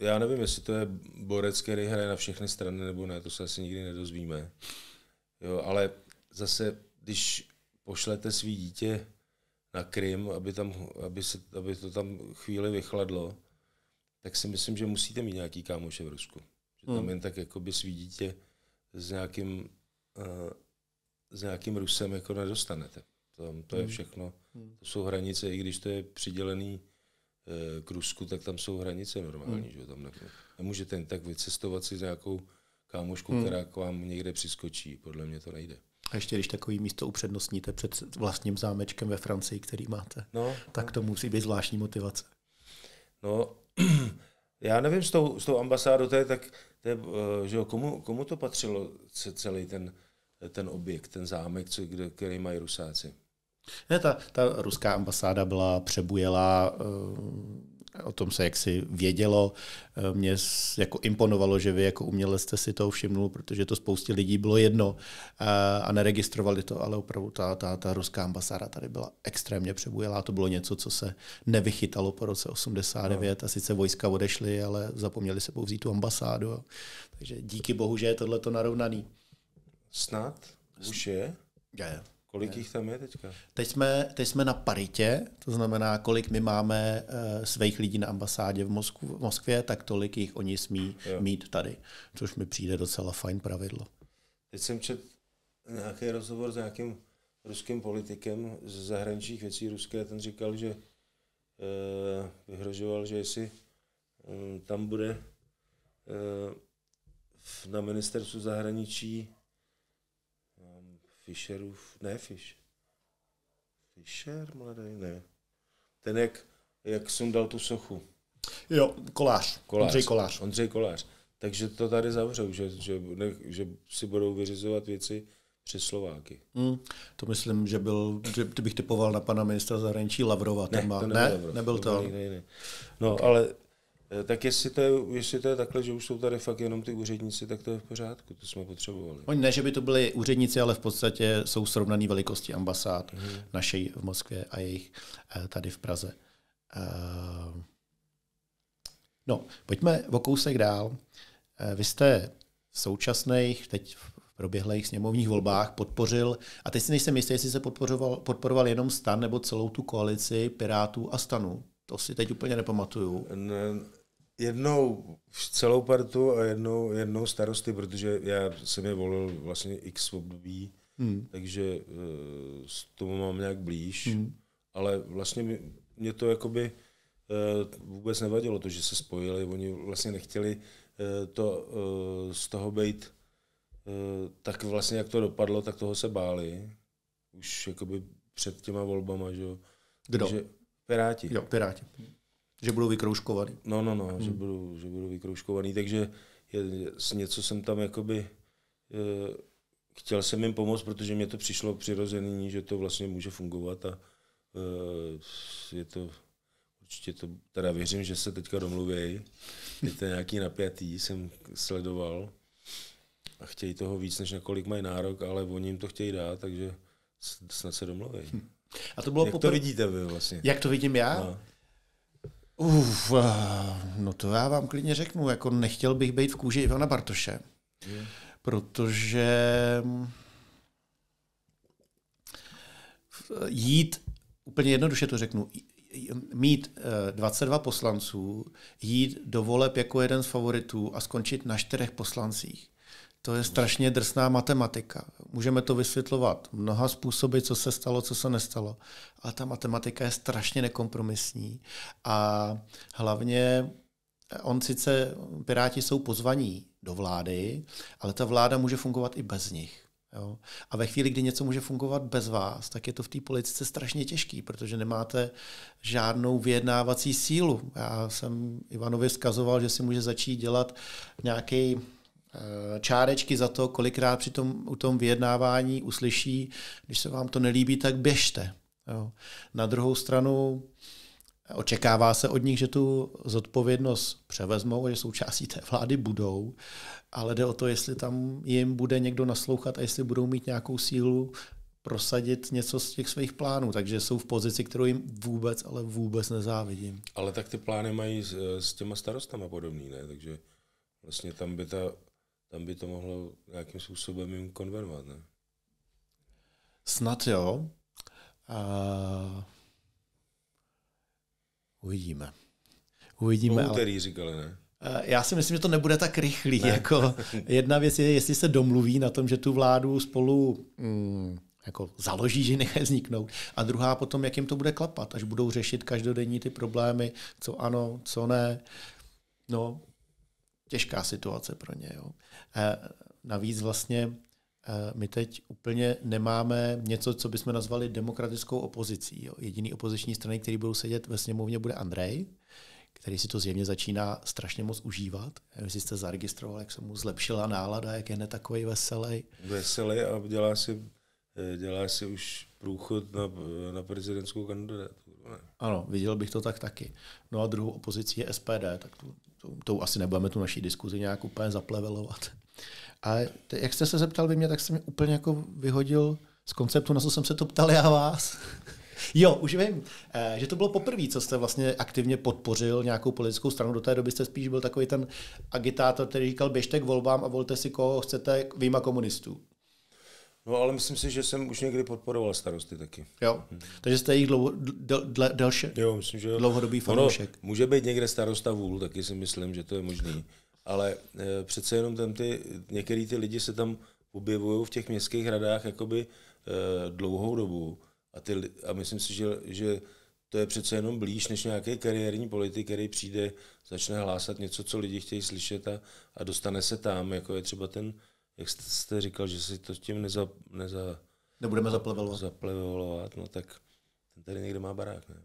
Speaker 2: já nevím, jestli to je borec, který hraje na všechny strany nebo ne, to se asi nikdy nedozvíme. Jo, ale zase, když pošlete svý dítě na Krym, aby, tam, aby, se, aby to tam chvíli vychladlo, tak si myslím, že musíte mít nějaký kámoše v Rusku. Že tam hmm. jen tak jakoby svý dítě s nějakým Eh, s nějakým Rusem jako nedostanete. To, to je hmm. všechno, hmm. to jsou hranice, i když to je přidělený eh, k Rusku, tak tam jsou hranice normální, hmm. že tam ne, nemůžete jen tak vycestovat si s nějakou kámošku, hmm. která k vám někde přiskočí, podle mě to nejde.
Speaker 1: A ještě když takový místo upřednostníte před vlastním zámečkem ve Francii, který máte, no, tak no. to musí být zvláštní motivace.
Speaker 2: No, Já nevím, s tou, s tou ambasádou, to je tak, to je, eh, že jo, komu, komu to patřilo celý ten, ten objekt, ten zámek, co, kde, který mají Rusáci?
Speaker 1: Ne, ta, ta ruská ambasáda byla přebujela. Eh, o tom se jaksi vědělo. Eh, mě jako imponovalo, že vy jako umělec jste si to všimnul, protože to spoustě lidí bylo jedno eh, a neregistrovali to, ale opravdu ta, ta, ta ruská ambasáda tady byla extrémně přebujelá. To bylo něco, co se nevychytalo po roce 89 no. a sice vojska odešly, ale zapomněli se povzít tu ambasádu. Takže díky bohu, že je tohleto narovnaný. Snad už je. Je. Yeah.
Speaker 2: Kolik jich tam je teďka?
Speaker 1: Teď jsme, teď jsme na paritě, to znamená, kolik my máme e, svých lidí na ambasádě v, Mosku, v Moskvě, tak tolik jich oni smí jo. mít tady, což mi přijde docela fajn pravidlo.
Speaker 2: Teď jsem čet nějaký rozhovor s nějakým ruským politikem z zahraničních věcí ruské, ten říkal, že e, vyhrožoval, že jestli e, tam bude e, na ministerstvu zahraničí Fischerův, ne Fisch. Fischer, mladý, ne. Ten, jak, jak jsem dal tu sochu. Jo, kolář. kolář. Ondřej Kolář. Ondřej Kolář. Takže to tady zavřou, že, že, ne, že si budou vyřizovat věci přes Slováky. Hmm,
Speaker 1: to myslím, že byl, že bych typoval na pana ministra zahraničí Lavrova. Ne, má, to nebyl ne? Lavrov, nebyl to. Ne,
Speaker 2: ne, ne. No, okay. ale Eh, tak jestli to, je, jestli to je takhle, že už jsou tady fakt jenom ty úředníci, tak to je v pořádku, to jsme potřebovali.
Speaker 1: Oni ne, že by to byli úředníci, ale v podstatě jsou srovnaný velikosti ambasád mm. naší v Moskvě a jejich eh, tady v Praze. Eh, no, pojďme o kousek dál. Vy jste v současných, teď v proběhlých sněmovních volbách podpořil, a teď si nejsem jistý, jestli se podporoval, podporoval jenom stan nebo celou tu koalici Pirátů a stanu. To si
Speaker 2: teď úplně nepamatuju. Ne, jednou celou partu a jednou, jednou starosty, protože já jsem je volil vlastně x období, hmm. takže uh, s tomu mám nějak blíž, hmm. ale vlastně mě, mě to jakoby uh, vůbec nevadilo, to, že se spojili, oni vlastně nechtěli uh, to uh, z toho být uh, tak vlastně, jak to dopadlo, tak toho se báli, už jakoby před těma volbama, že jo. Kdo? Takže Piráti. Jo, Piráti. Že budou vykrouškovaný. No, no, no, hmm. že, budou, že budou vykrouškovaný, takže je, něco jsem tam jakoby... Je, eh, chtěl jsem jim pomoct, protože mě to přišlo přirozený, že to vlastně může fungovat a je, eh, je to určitě to, teda věřím, že se teďka domluvějí. Je to nějaký napjatý, jsem sledoval a chtějí toho víc, než nakolik mají nárok, ale oni jim to chtějí dát, takže snad se domluví. Hm. A to bylo Jak popr- to vidíte vy vlastně? Jak to vidím já? No.
Speaker 1: Uf, eh, no to já vám klidně řeknu, jako nechtěl bych být v kůži Ivana Bartoše, je. protože mm, eh, jít, úplně jednoduše to řeknu, mít 22 eh, poslanců, jít do voleb jako jeden z favoritů a skončit na čtyřech poslancích to je strašně drsná matematika. Můžeme to vysvětlovat mnoha způsoby, co se stalo, co se nestalo. Ale ta matematika je strašně nekompromisní. A hlavně eh, on sice, Piráti jsou pozvaní do vlády, ale ta vláda může fungovat i bez nich. Jo? A ve chvíli, kdy něco může fungovat bez vás, tak je to v té politice strašně těžký, protože nemáte žádnou vyjednávací sílu. Já jsem Ivanovi zkazoval, že si může začít dělat nějaký Eh, čárečky za to, kolikrát při tom, u tom vyjednávání uslyší, když se vám to nelíbí, tak běžte. Jo. Na druhou stranu eh, očekává se od nich, že tu zodpovědnost převezmou že součástí té vlády budou, ale jde o to, jestli tam jim bude někdo naslouchat a jestli budou mít nějakou sílu prosadit něco z těch svých plánů, takže jsou v pozici, kterou jim vůbec, ale vůbec nezávidím.
Speaker 2: Ale tak ty plány mají s, eh, s těma starostama podobný, ne? Takže vlastně tam by ta tam by to mohlo nějakým způsobem jim konvenovat, ne? Snad
Speaker 1: jo. A... uvidíme. Uvidíme. Po úterý ale... říkali, ne? Eh, já si myslím, že to nebude tak rychlý. Ne. Jako jedna věc je, jestli se domluví na tom, že tu vládu spolu mm, jako založí, že nechá vzniknout. A druhá potom, jak jim to bude klapat, až budou řešit každodenní ty problémy, co ano, co ne. No, těžká situace pro ně. Jo. E, navíc vlastně e, my teď úplně nemáme něco, co bychom nazvali demokratickou opozicí. Jo. Jediný opoziční strany, který budou sedět ve sněmovně, bude Andrej, který si to zjevně začíná strašně moc užívat. Nevím, jste zaregistroval, jak se mu zlepšila nálada, jak je takový veselý.
Speaker 2: Veselý a dělá si, eh, dělá si už průchod na, na prezidentskou kandidaturu.
Speaker 1: Ano, viděl bych to tak taky. No a druhou opozicí je SPD, tak tu tou, asi nebudeme tu naší diskuzi nějak úplně zaplevelovat. A te, jak jste se zeptal vy mě, tak jsem mě úplně jako vyhodil z konceptu, na co jsem se to ptal já vás. jo, už vím, eh, že to bylo poprvé, co jste vlastně aktivně podpořil nějakou politickou stranu. Do té doby jste spíš byl takový ten agitátor, který říkal běžte k volbám a volte si koho chcete, výjima komunistů.
Speaker 2: No ale myslím si, že jsem už někdy podporoval starosty taky.
Speaker 1: Jo, hmm. takže jste jich dlouho, del, delše, jo, myslím, že jo. dlouhodobý fanoušek.
Speaker 2: Ono, může být někde starosta vůl, taky si myslím, že to je možný. Ale e, přece jenom tam ty, některý ty lidi se tam objevují v těch městských radách jakoby e, dlouhou dobu. A, ty, a myslím si, že, že to je přece jenom blíž než nějaký kariérní politik, který přijde, začne hlásat něco, co lidi chtějí slyšet a, a dostane se tam, jako je třeba ten jak jste říkal, že si to tím neza, neza, nebudeme zaplevelovat. zaplevelovat, no tak ten tady někde má barák. Ne?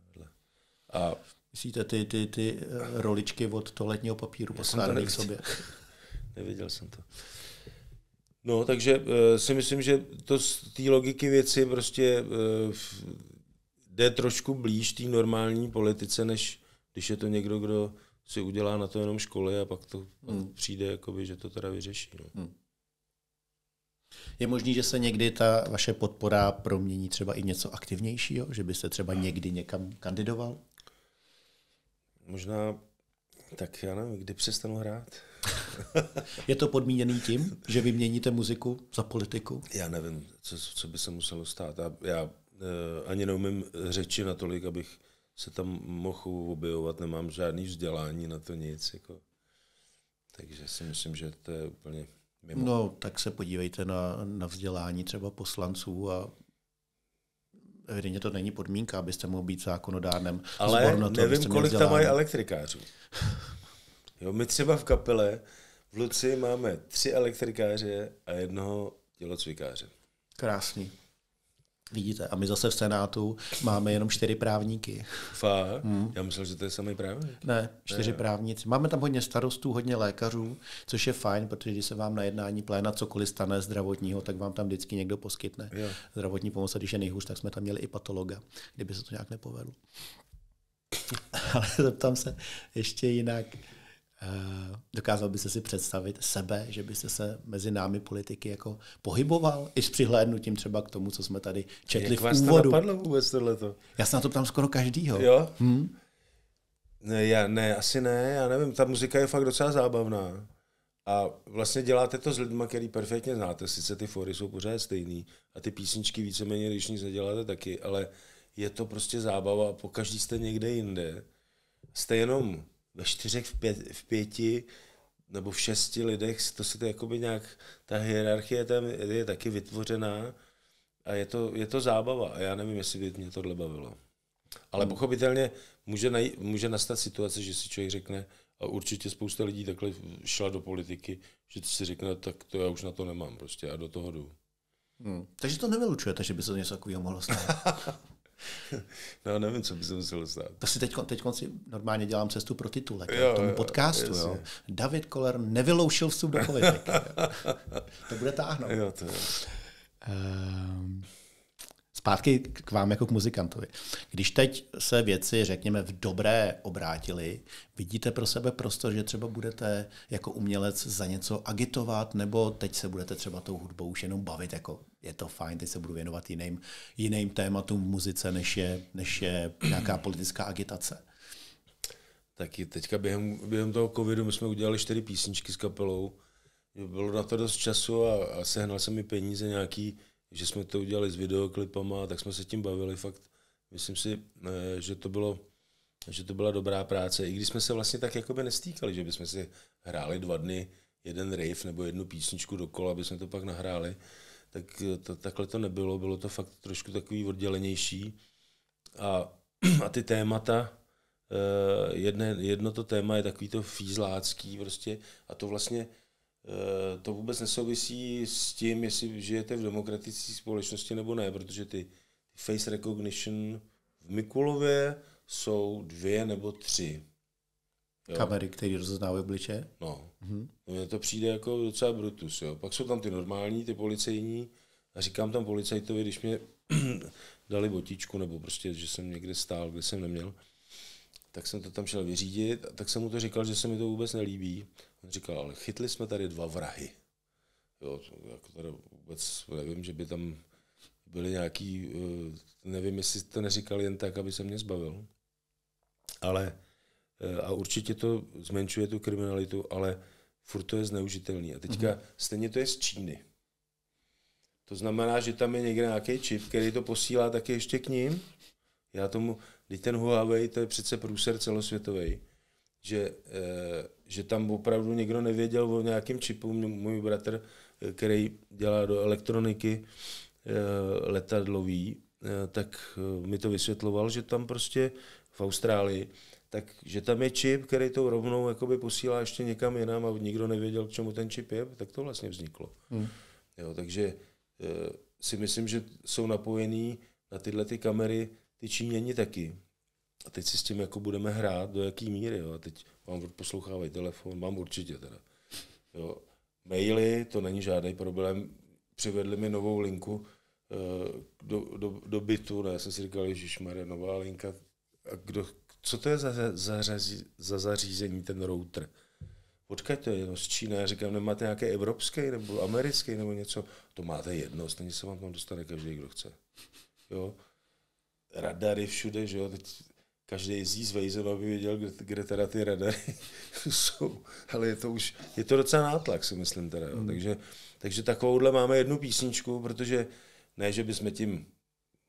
Speaker 2: A Myslíte
Speaker 1: ty, ty, ty eh, roličky od toaletního papíru poskládaný k sobě?
Speaker 2: Neviděl jsem to. No, takže e, si myslím, že to z té logiky věci prostě e, v, jde trošku blíž té normální politice, než když je to někdo, kdo si udělá na to jenom školy a pak to hmm. přijde, jakoby, že to teda vyřeší. No. Hmm.
Speaker 1: Je možný, že se někdy ta vaše podpora promění třeba i něco aktivnějšího, že byste třeba někdy někam kandidoval?
Speaker 2: Možná, tak já nevím, kdy přestanu hrát. je to podmíněný tím, že vyměníte muziku za politiku? Já nevím, co, co by se muselo stát. Já, já eh, ani neumím řeči natolik, abych se tam mohu objevovat, nemám žádný vzdělání na to nic. Jako. Takže si myslím, že to je úplně mimo? No, tak se podívejte na, na vzdělání třeba poslanců a
Speaker 1: evidentně to není podmínka, abyste mohl být zákonodárnem. Ale na to, nevím, kolik tam mají
Speaker 2: elektrikářů. Jo, my třeba v kapele v Luci máme tři elektrikáře a jednoho tělocvikáře.
Speaker 1: Krásný. Vidíte, a my zase v Senátu máme jenom čtyři právníky.
Speaker 2: Fá, Hmm. Já myslel, že to je samý právník. Ne, čtyři ne.
Speaker 1: právníci. Máme tam hodně starostů, hodně lékařů, což je fajn, protože když se vám na jednání pléna cokoliv stane zdravotního, tak vám tam vždycky někdo poskytne jo. zdravotní pomoc. A když je nejhůř, tak jsme tam měli i patologa, kdyby se to nějak nepovedlo. Ale zeptám se ještě jinak. Eh, dokázal byste si představit sebe, že byste se mezi námi politiky jako pohyboval, i s přihlédnutím třeba k tomu, co jsme tady četli Jak v vás Jak vás
Speaker 2: to vůbec tohleto?
Speaker 1: Já se na to ptám skoro každýho. Jo?
Speaker 2: Hm? Ne, já, ne, asi ne, já nevím, ta muzika je fakt docela zábavná. A vlastně děláte to s lidmi, který perfektně znáte, sice ty fory jsou pořád stejný a ty písničky víceméně, když nic neděláte taky, ale je to prostě zábava a každý jste někde jinde. Jste jenom ve čtyřech, v, pět, v pěti nebo v šesti lidech, to si to jakoby nějak, ta hierarchie tam je taky vytvořená a je to, je to zábava a já nevím, jestli by mě tohle bavilo. Ale hmm. pochopitelně může, naj, může nastat situace, že si člověk řekne, a určitě spousta lidí takhle šla do politiky, že si řekne, tak to já už na to nemám prostě a do toho jdu. Hmm. Takže to nevylučujete, že by se něco takového mohlo stát. No, nevím, co by se muselo stát. To si teď, teď si
Speaker 1: normálně dělám cestu pro titulek, jo, tomu podcastu. Jo, David Koller nevyloušil vstup do politiky. to bude táhnout. Jo, to je. Um, zpátky k vám jako k muzikantovi. Když teď se věci, řekněme, v dobré obrátily, vidíte pro sebe prostor, že třeba budete jako umělec za něco agitovat, nebo teď se budete třeba tou hudbou už jenom bavit, jako je to fajn, teď se budu věnovat jiným, jiným tématům v muzice, než je, než je nějaká politická agitace.
Speaker 2: Taky teďka během, během toho covidu my jsme udělali čtyři písničky s kapelou, bylo na to dost času a, a sehnal jsem mi peníze nějaký že jsme to udělali s videoklipama, tak jsme se tím bavili fakt. Myslím si, eh, že to bylo že to byla dobrá práce, i když jsme se vlastně tak jakoby nestýkali, že bychom si hráli dva dny jeden riff nebo jednu písničku dokola, aby jsme to pak nahráli, tak eh, to, takhle to nebylo, bylo to fakt trošku takový oddělenější. A, a ty témata, eh, jedne, jedno to téma je takový to fízlácký prostě a to vlastně Eh, to vůbec nesouvisí s tím, jestli žijete v demokratické společnosti nebo ne, protože ty face recognition v Mikulově jsou dvě nebo tři. Jo. Kamery,
Speaker 1: které rozeznávají obliče?
Speaker 2: No. mm-hmm. to přijde jako docela brutus. Jo. Pak jsou tam ty normální, ty policejní. A říkám tam policajtovi, když mě dali botičku, nebo prostě, že jsem někde stál, kde jsem neměl, tak jsem to tam šel vyřídit, tak jsem mu to říkal, že se mi to vůbec nelíbí. On říkal, ale chytli jsme tady dva vrahy. Jo, jako teda vůbec nevím, že by tam byly nějaký, eh, nevím, jestli to neříkal jen tak, aby se mě zbavil. Ale eh, a určitě to zmenšuje tu kriminalitu, ale furt to je zneužitelný. A teďka mm-hmm. stejně to je z Číny. To znamená, že tam je někde nějaký čip, který to posílá taky ještě k ním. Já tomu, teď ten Huawei, to je přece průser celosvětový že, eh, že tam opravdu někdo nevěděl o nějakém čipu. Můj bratr, eh, který dělá do elektroniky eh, letadlový, tak mi to vysvětloval, že tam prostě v Austrálii, takže tam je čip, který to rovnou jakoby posílá ještě někam jinam a nikdo nevěděl, k čemu ten čip je, tak to vlastně vzniklo. Hmm. Jo, takže si myslím, že jsou napojený na tyhle ty kamery ty Číňani taky. A teď si s tím jako budeme hrát, do jaký míry. Jo? A teď mám poslouchávají telefon, mám určitě teda. Jo? Maily, to není žádný problém. Přivedli mi novou linku eh, do, do, do bytu, ne? No, já jsem si říkal, že nová linka. A kdo, co to je za, za, za, za zařízení, ten router? Počkej, to je jedno z Číny. Já říkám, nemáte nějaké evropské nebo americké nebo něco? To máte jedno, stejně se vám tam dostane každý, kdo chce. Jo? Radary všude, že jo? Teď každý jezdí s Vejzem, aby věděl, kde, kde teda ty radary jsou. Ale je to už, je to docela nátlak, si myslím teda. Jo. Mm. Takže, takže takovouhle máme jednu písničku, protože ne, že bychom tím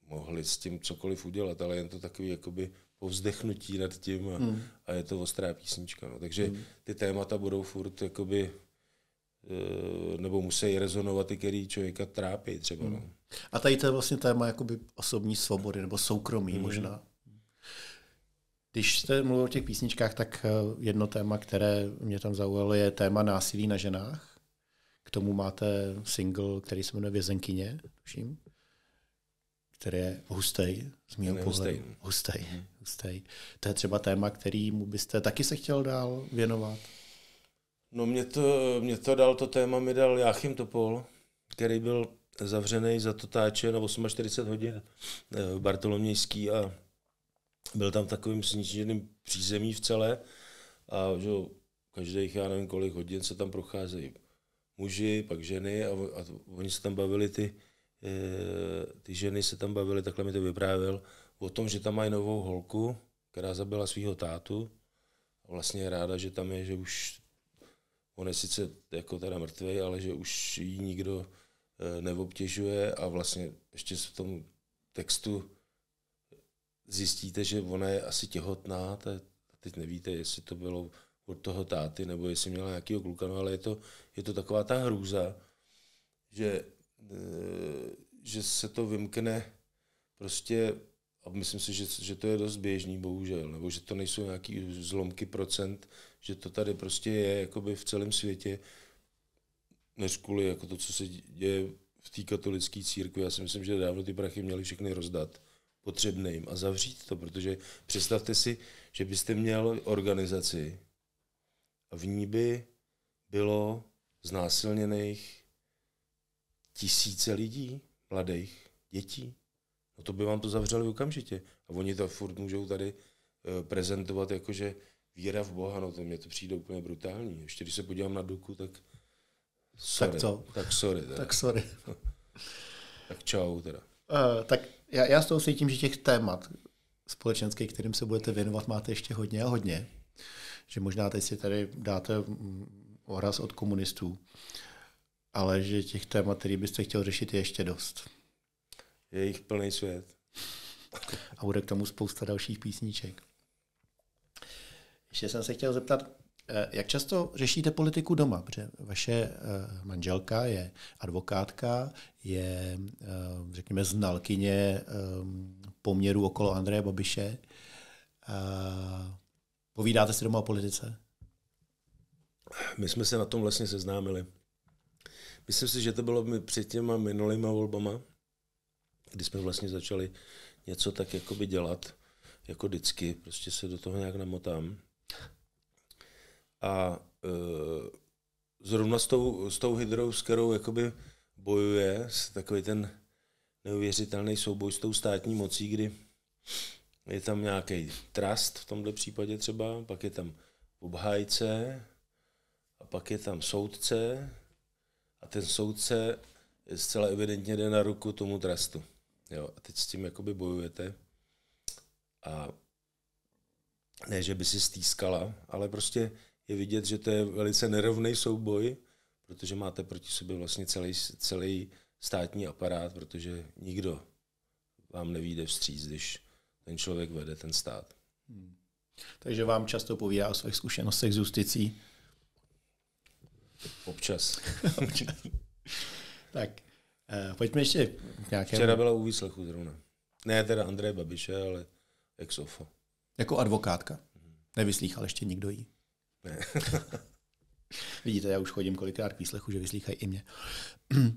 Speaker 2: mohli s tím cokoliv udělat, ale jen to takový jakoby povzdechnutí nad tím a, mm. a je to ostrá písnička. No. Takže mm. ty témata budou furt jakoby eh, nebo musí rezonovat i který člověka trápí třeba. Hmm. No. A tady to je vlastně téma
Speaker 1: jakoby osobní svobody nebo soukromí
Speaker 2: mm. možná. Když jste mluvil o těch
Speaker 1: písničkách, tak eh, jedno téma, které mě tam zaujalo, je téma násilí na ženách. K tomu máte single, který se jmenuje Vězenkyně, tuším, který je hustej, z mého pohledu. Hustej. Hustej, mhm. hustej. To je třeba téma, kterýmu byste taky se chtěl dál věnovat.
Speaker 2: No mě to, mě to dal, to téma mi dal Jáchym Topol, který byl zavřený za to táče na 48 hodin eh, v Bartolomějský a byl tam takovým sničeným přízemí v celé a že každých, já nevím kolik hodin se tam procházejí muži, pak ženy a, a oni se tam bavili, ty, e, ty ženy se tam bavily, takhle mi to vyprávěl, o tom, že tam mají novou holku, která zabila svého tátu. A vlastně je ráda, že tam je, že už on je sice jako teda mrtvý, ale že už ji nikdo e, neobtěžuje a vlastně ještě v tom textu zjistíte, že ona je asi těhotná, teď nevíte, jestli to bylo od toho táty, nebo jestli měla nějakého kluka, no ale je to, je to taková ta hrůza, že, eh, že se to vymkne prostě, a myslím si, že, že to je dost běžný, bohužel, nebo že to nejsou nějaký zlomky procent, že to tady prostě je jakoby v celém světě, než kvůli jako to, co se děje v té katolické církvi. Já si myslím, že dávno ty prachy měli všechny rozdat potřebným a zavřít to, protože představte si, že byste měl organizaci a v ní by bylo znásilněných tisíce lidí, mladých, dětí. No to by vám to zavřeli okamžitě. A oni to furt můžou tady eh, prezentovat jakože víra v Boha, no to mě to přijde úplně brutální. Ještě když se podívám na Duku, tak sorry. Tak co? Tak sorry. Teda. Tak sorry. tak čau teda.
Speaker 1: Uh, tak já, já s tou cítím, že těch témat společenských, kterým se budete věnovat, máte ještě hodně a hodně. Že možná teď si tady dáte mm, ohraz od komunistů, ale že těch témat, který byste chtěl řešit, je ještě dost.
Speaker 2: Je jich plný svět.
Speaker 1: A bude k tomu spousta dalších písniček. Ještě jsem se chtěl zeptat, Eh, jak často řešíte politiku doma? Protože vaše eh, manželka je advokátka, je, eh, řekněme, znalkyně poměru okolo Andreje Babiše.
Speaker 2: Povídáte si doma o politice? My jsme se na tom vlastně seznámili. Myslím si, že to bylo před těma minulýma volbama, kdy jsme vlastně začali něco tak jakoby dělat, jako vždycky, prostě se do toho nějak namotám. A e, zrovna s tou, s tou hydrou, s kterou jakoby bojuje, s takový ten neuvěřitelný souboj s tou státní mocí, kdy je tam nějaký trust v tomto případě třeba, pak je tam obhájce a pak je tam soudce a ten soudce zcela evidentně jde na ruku tomu trustu. Jo, a teď s tím jakoby bojujete a ne, že by si stýskala, ale prostě je vidět, že to je velice nerovný souboj, protože máte proti sobě vlastně celý, celý státní aparát, protože nikdo vám nevíde vstříc, když ten člověk vede ten stát. Hmm. Takže vám často povídá o
Speaker 1: svých zkušenostech s justicí?
Speaker 2: Občas.
Speaker 1: Občas. tak, eh, pojďme ještě k nějakému... Včera
Speaker 2: byla u výslechu zrovna. Ne teda Andrej Babiše, ale ex ofo.
Speaker 1: Jako advokátka? Hmm. Nevyslýchal ještě nikdo jí? Ne. Vidíte, já už chodím kolikrát k výslechu, že vyslýchají i mě. uh,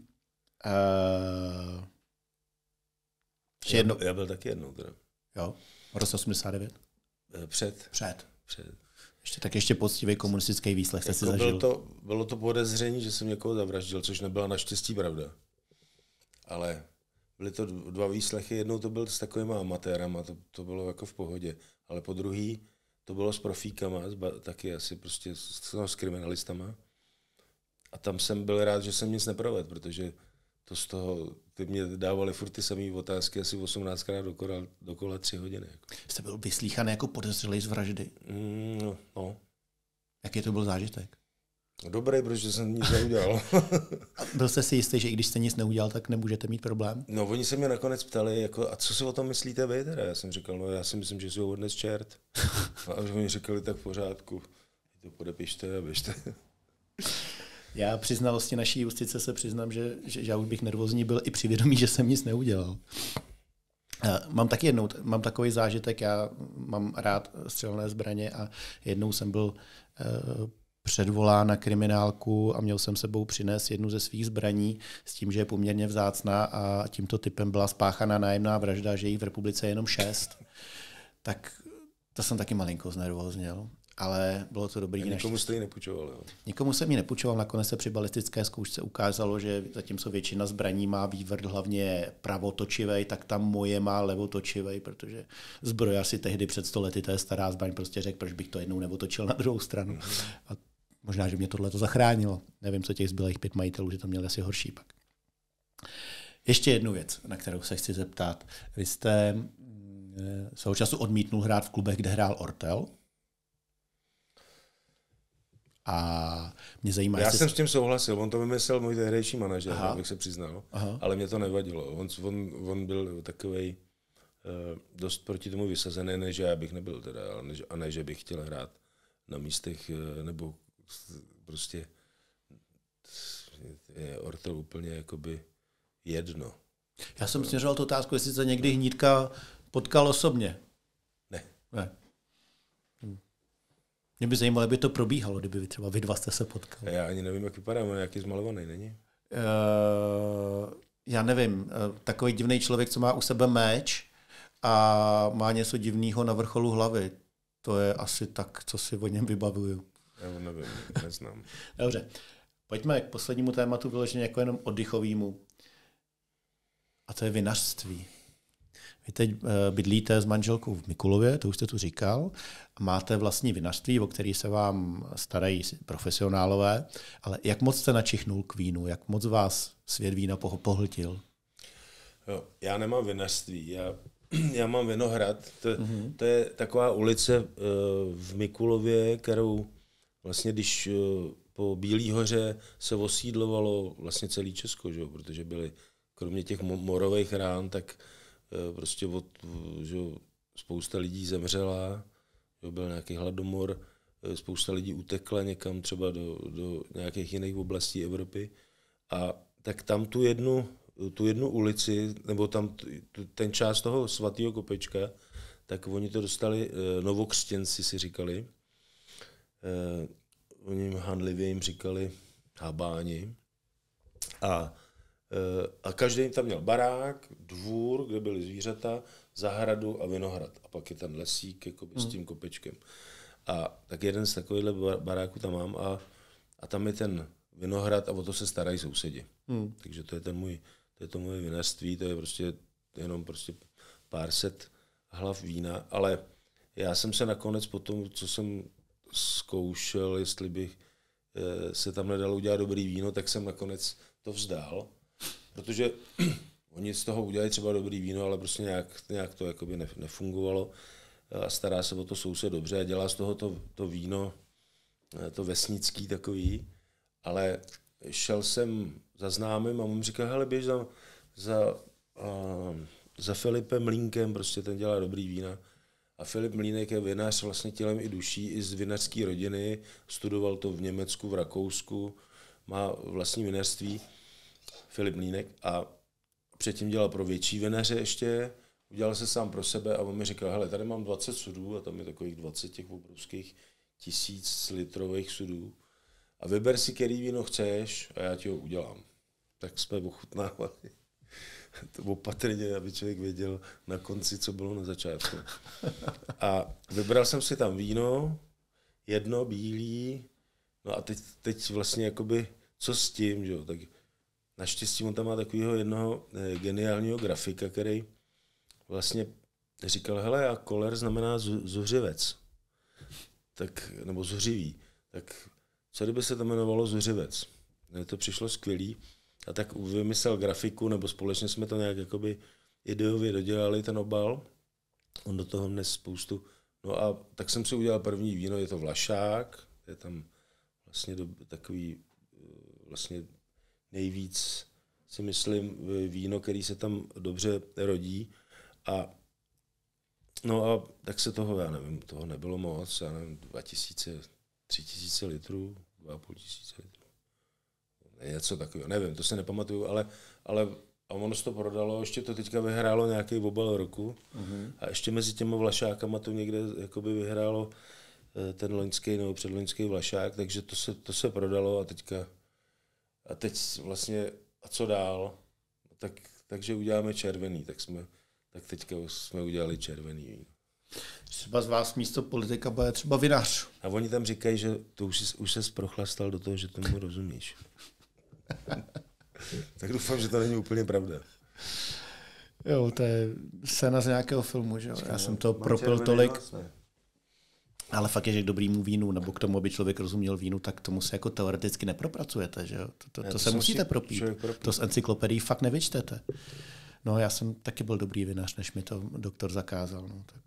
Speaker 2: jedno... já byl taky jednou. Teda. Jo,
Speaker 1: roce 89?
Speaker 2: Eh, před. Před. Před.
Speaker 1: Ještě, tak ještě poctivý komunistický výslech jste jako si zažil. Bylo
Speaker 2: to, bylo to podezření, že jsem někoho zavraždil, což nebyla naštěstí pravda. Ale byly to dva výslechy, jednou to byl s takovými amatérama, to, to bylo jako v pohodě, ale po druhý to bylo s profíkama, taky asi prostě s, no, s kriminalistama. A tam jsem byl rád, že jsem nic neprovedl, protože to z toho, ty mě dávali furt ty samé otázky asi 18krát dokola, dokola tři hodiny. Jako.
Speaker 1: Jste byl vyslíchaný jako podezřelý z vraždy. Mm, no, no. Jaký to byl zážitek?
Speaker 2: Dobrý, protože jsem nic neudělal.
Speaker 1: Byl jste si jistý, že i když jste nic neudělal, tak nemůžete mít problém?
Speaker 2: No, oni se mě nakonec ptali, jako, a co si o tom myslíte vy teda? Já jsem říkal, no já si myslím, že jsou odnes čert. a oni říkali, tak v pořádku, to podepište a běžte. Já přiznal, vlastně
Speaker 1: naší justice se přiznám, že, že já už bych nervózní byl i při vědomí, že jsem nic neudělal. Mám taky jednou, mám takový zážitek, já mám rád střelné zbraně a jednou jsem byl eh, předvolá na kriminálku a měl jsem sebou přinést jednu ze svých zbraní s tím, že je poměrně vzácná a tímto typem byla spáchaná nájemná vražda, že jí v republice je jenom šest, tak to jsem taky malinko znervozněl ale bylo to dobrý. A nikomu jste ji nepůjčoval, jo? Nikomu jsem ji nepůjčoval, nakonec se při balistické zkoušce ukázalo, že zatímco většina zbraní má vývrt hlavně pravotočivej, tak tam moje má levotočivej, protože zbroja si tehdy před stolety, to je stará zbraň, prostě řekl, proč bych to jednou nevotočil na druhou stranu. Mm. A možná, že mě tohle to zachránilo. Nevím, co těch zbylých pět majitelů, že to měli asi horší pak. Ještě jednu věc, na kterou se chci zeptat. Vy jste mm, eh, svého času odmítnul hrát v klubech, kde hrál Ortel. A mě zajímá, Já jestli... jsem s
Speaker 2: tím souhlasil, on to vymyslel můj tehdejší manažer, Aha. abych se přiznal, Aha. ale mě to nevadilo. On, on, on byl takový uh, eh, dost proti tomu vysazený, než já bych nebyl teda, ale a ne, že bych chtěl hrát na místech, uh, nebo prostě je ortel úplně jakoby jedno. Já jsem směřoval tu otázku, jestli se
Speaker 1: někdy hnídka potkal osobně.
Speaker 2: Ne. ne.
Speaker 1: Mě by zajímalo, jak by to probíhalo, kdyby třeba vy dva jste se potkali.
Speaker 2: Já ani nevím, jak vypadá, on nějaký zmalovaný,
Speaker 1: není? Uh, já nevím, uh, takový divný člověk, co má u sebe meč a má něco divného na vrcholu hlavy. To je asi tak, co si o něm vybavuju. Já nevím, neznám. Dobře, pojďme k poslednímu tématu vyloženě jako jenom oddychovýmu. A to je vinařství. Vy teď eh, bydlíte s manželkou v Mikulově, to už jste tu říkal. Máte vlastní vinařství, o který se vám starají profesionálové, ale jak moc jste načichnul k vínu, jak moc vás svět vína pohltil?
Speaker 2: já nemám vinařství, já, já mám Vinohrad. To, mm-hmm. to je taková ulice eh, v Mikulově, kterou vlastně když eh, po Bílý hoře se osídlovalo vlastně celý Česko, že protože byly kromě těch morových rán, tak Eh, prostě od, že spousta lidí zemřela, byl nějaký hladomor, eh, spousta lidí utekla někam třeba do, do nějakých jiných oblastí Evropy. A tak tam tu jednu, tu jednu ulici, nebo tam ten část toho svatého kopečka, tak oni to dostali, eh, novokřtěnci si říkali, oni jim handlivě jim říkali habáni. A Eh, a každý tam měl barák, dvůr, kde byly zvířata, zahradu a vinohrad. A pak je ten lesík jakoby, hmm. s tím kopečkem. A tak jeden z takovýchhle baráků tam mám a, a tam je ten vinohrad a o to se starají sousedi. Hmm. Takže to je ten můj, to je to moje vinařství, to je prostě jenom prostě pár set hlav vína, ale já jsem se nakonec po tom, co jsem zkoušel, jestli bych eh, se tam nedalo udělat dobrý víno, tak jsem nakonec to vzdal protože oni z toho udělali třeba dobrý víno, ale prostě nějak, nějak to jakoby nefungovalo a stará se o to soused dobře a dělá z toho to, to víno, eh, to vesnický takový, ale šel jsem za známým a on mi říkal, hele běž za, za, uh, za Filipem Mlínkem, prostě ten dělá dobrý vína. A Filip Mlínek je vinař vlastně tělem i duší, i z vinařské rodiny, studoval to v Německu, v Rakousku, má vlastní vinařství. Filip Línek a předtím dělal pro větší veneře ještě, udělal se sám pro sebe a on mi říkal, hele, tady mám 20 sudů a tam je takových 20 těch obrovských tisíc litrových sudů a vyber si, který víno chceš a já ti ho udělám. Tak jsme ochutnávali. to opatrně, aby člověk věděl na konci, co bylo na začátku. A vybral jsem si tam víno, jedno bílý, no a teď, teď vlastně jakoby, co s tím, že jo, tak Naštěstí on tam má takového jednoho eh, geniálního grafika, který vlastně říkal, hele, a koler znamená zuřivec. Tak, nebo zuřivý. Tak co kdyby se to jmenovalo zuřivec? Mně no, to přišlo skvělý. A tak vymyslel grafiku, nebo společně jsme to nějak jakoby ideově dodělali, ten obal. On do toho dnes spoustu. No a tak jsem si udělal první víno, je to Vlašák, je tam vlastně do, takový eh, vlastně nejvíc, si myslím, víno, který se tam dobře rodí. A No a tak se toho, já nevím, toho nebylo moc, já nevím, 2000, 3000 litrů, 2500 litrů. Něco takového, nevím, to se nepamatuju, ale, ale a ono se to prodalo, ještě to teďka vyhrálo nějaký obal roku uh-huh. a ještě mezi těma vlašákama to někde jakoby vyhrálo eh, ten loňský nebo předloňský vlašák, takže to se, to se prodalo a teďka a teď vlastně, a co dál? Tak, takže uděláme červený, tak jsme, tak teďka jsme udělali červený Třeba z vás místo politika bude třeba vinař. A oni tam říkají, že to už, jsi, už se prochlastal do toho, že tomu rozumíš. tak doufám, že to není úplně pravda.
Speaker 1: Jo, to je scéna z nějakého filmu, že jo? Já jsem to propil tolik. Vlastně. Ale fakt je, že k dobrýmu vínu, nebo k tomu, aby člověk rozuměl vínu, tak tomu se jako teoreticky nepropracujete, že jo? To, to, to, to se musíte propít. propít. To z encyklopedii fakt nevyčtete. No já jsem taky byl dobrý vinař, než mi to doktor zakázal. No, tak.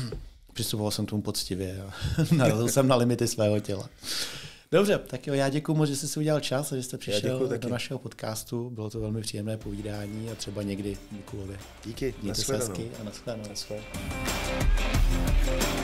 Speaker 1: Přistupoval jsem tomu poctivě a narazil jsem na limity svého těla. Dobře, tak jo, já děkuji moc, že jste si udělal čas a že jste přišel do taky. našeho podcastu. Bylo to velmi příjemné povídání a třeba někdy Mikulovi. Díky, Mějte se hezky a nashledanou. nashledanou.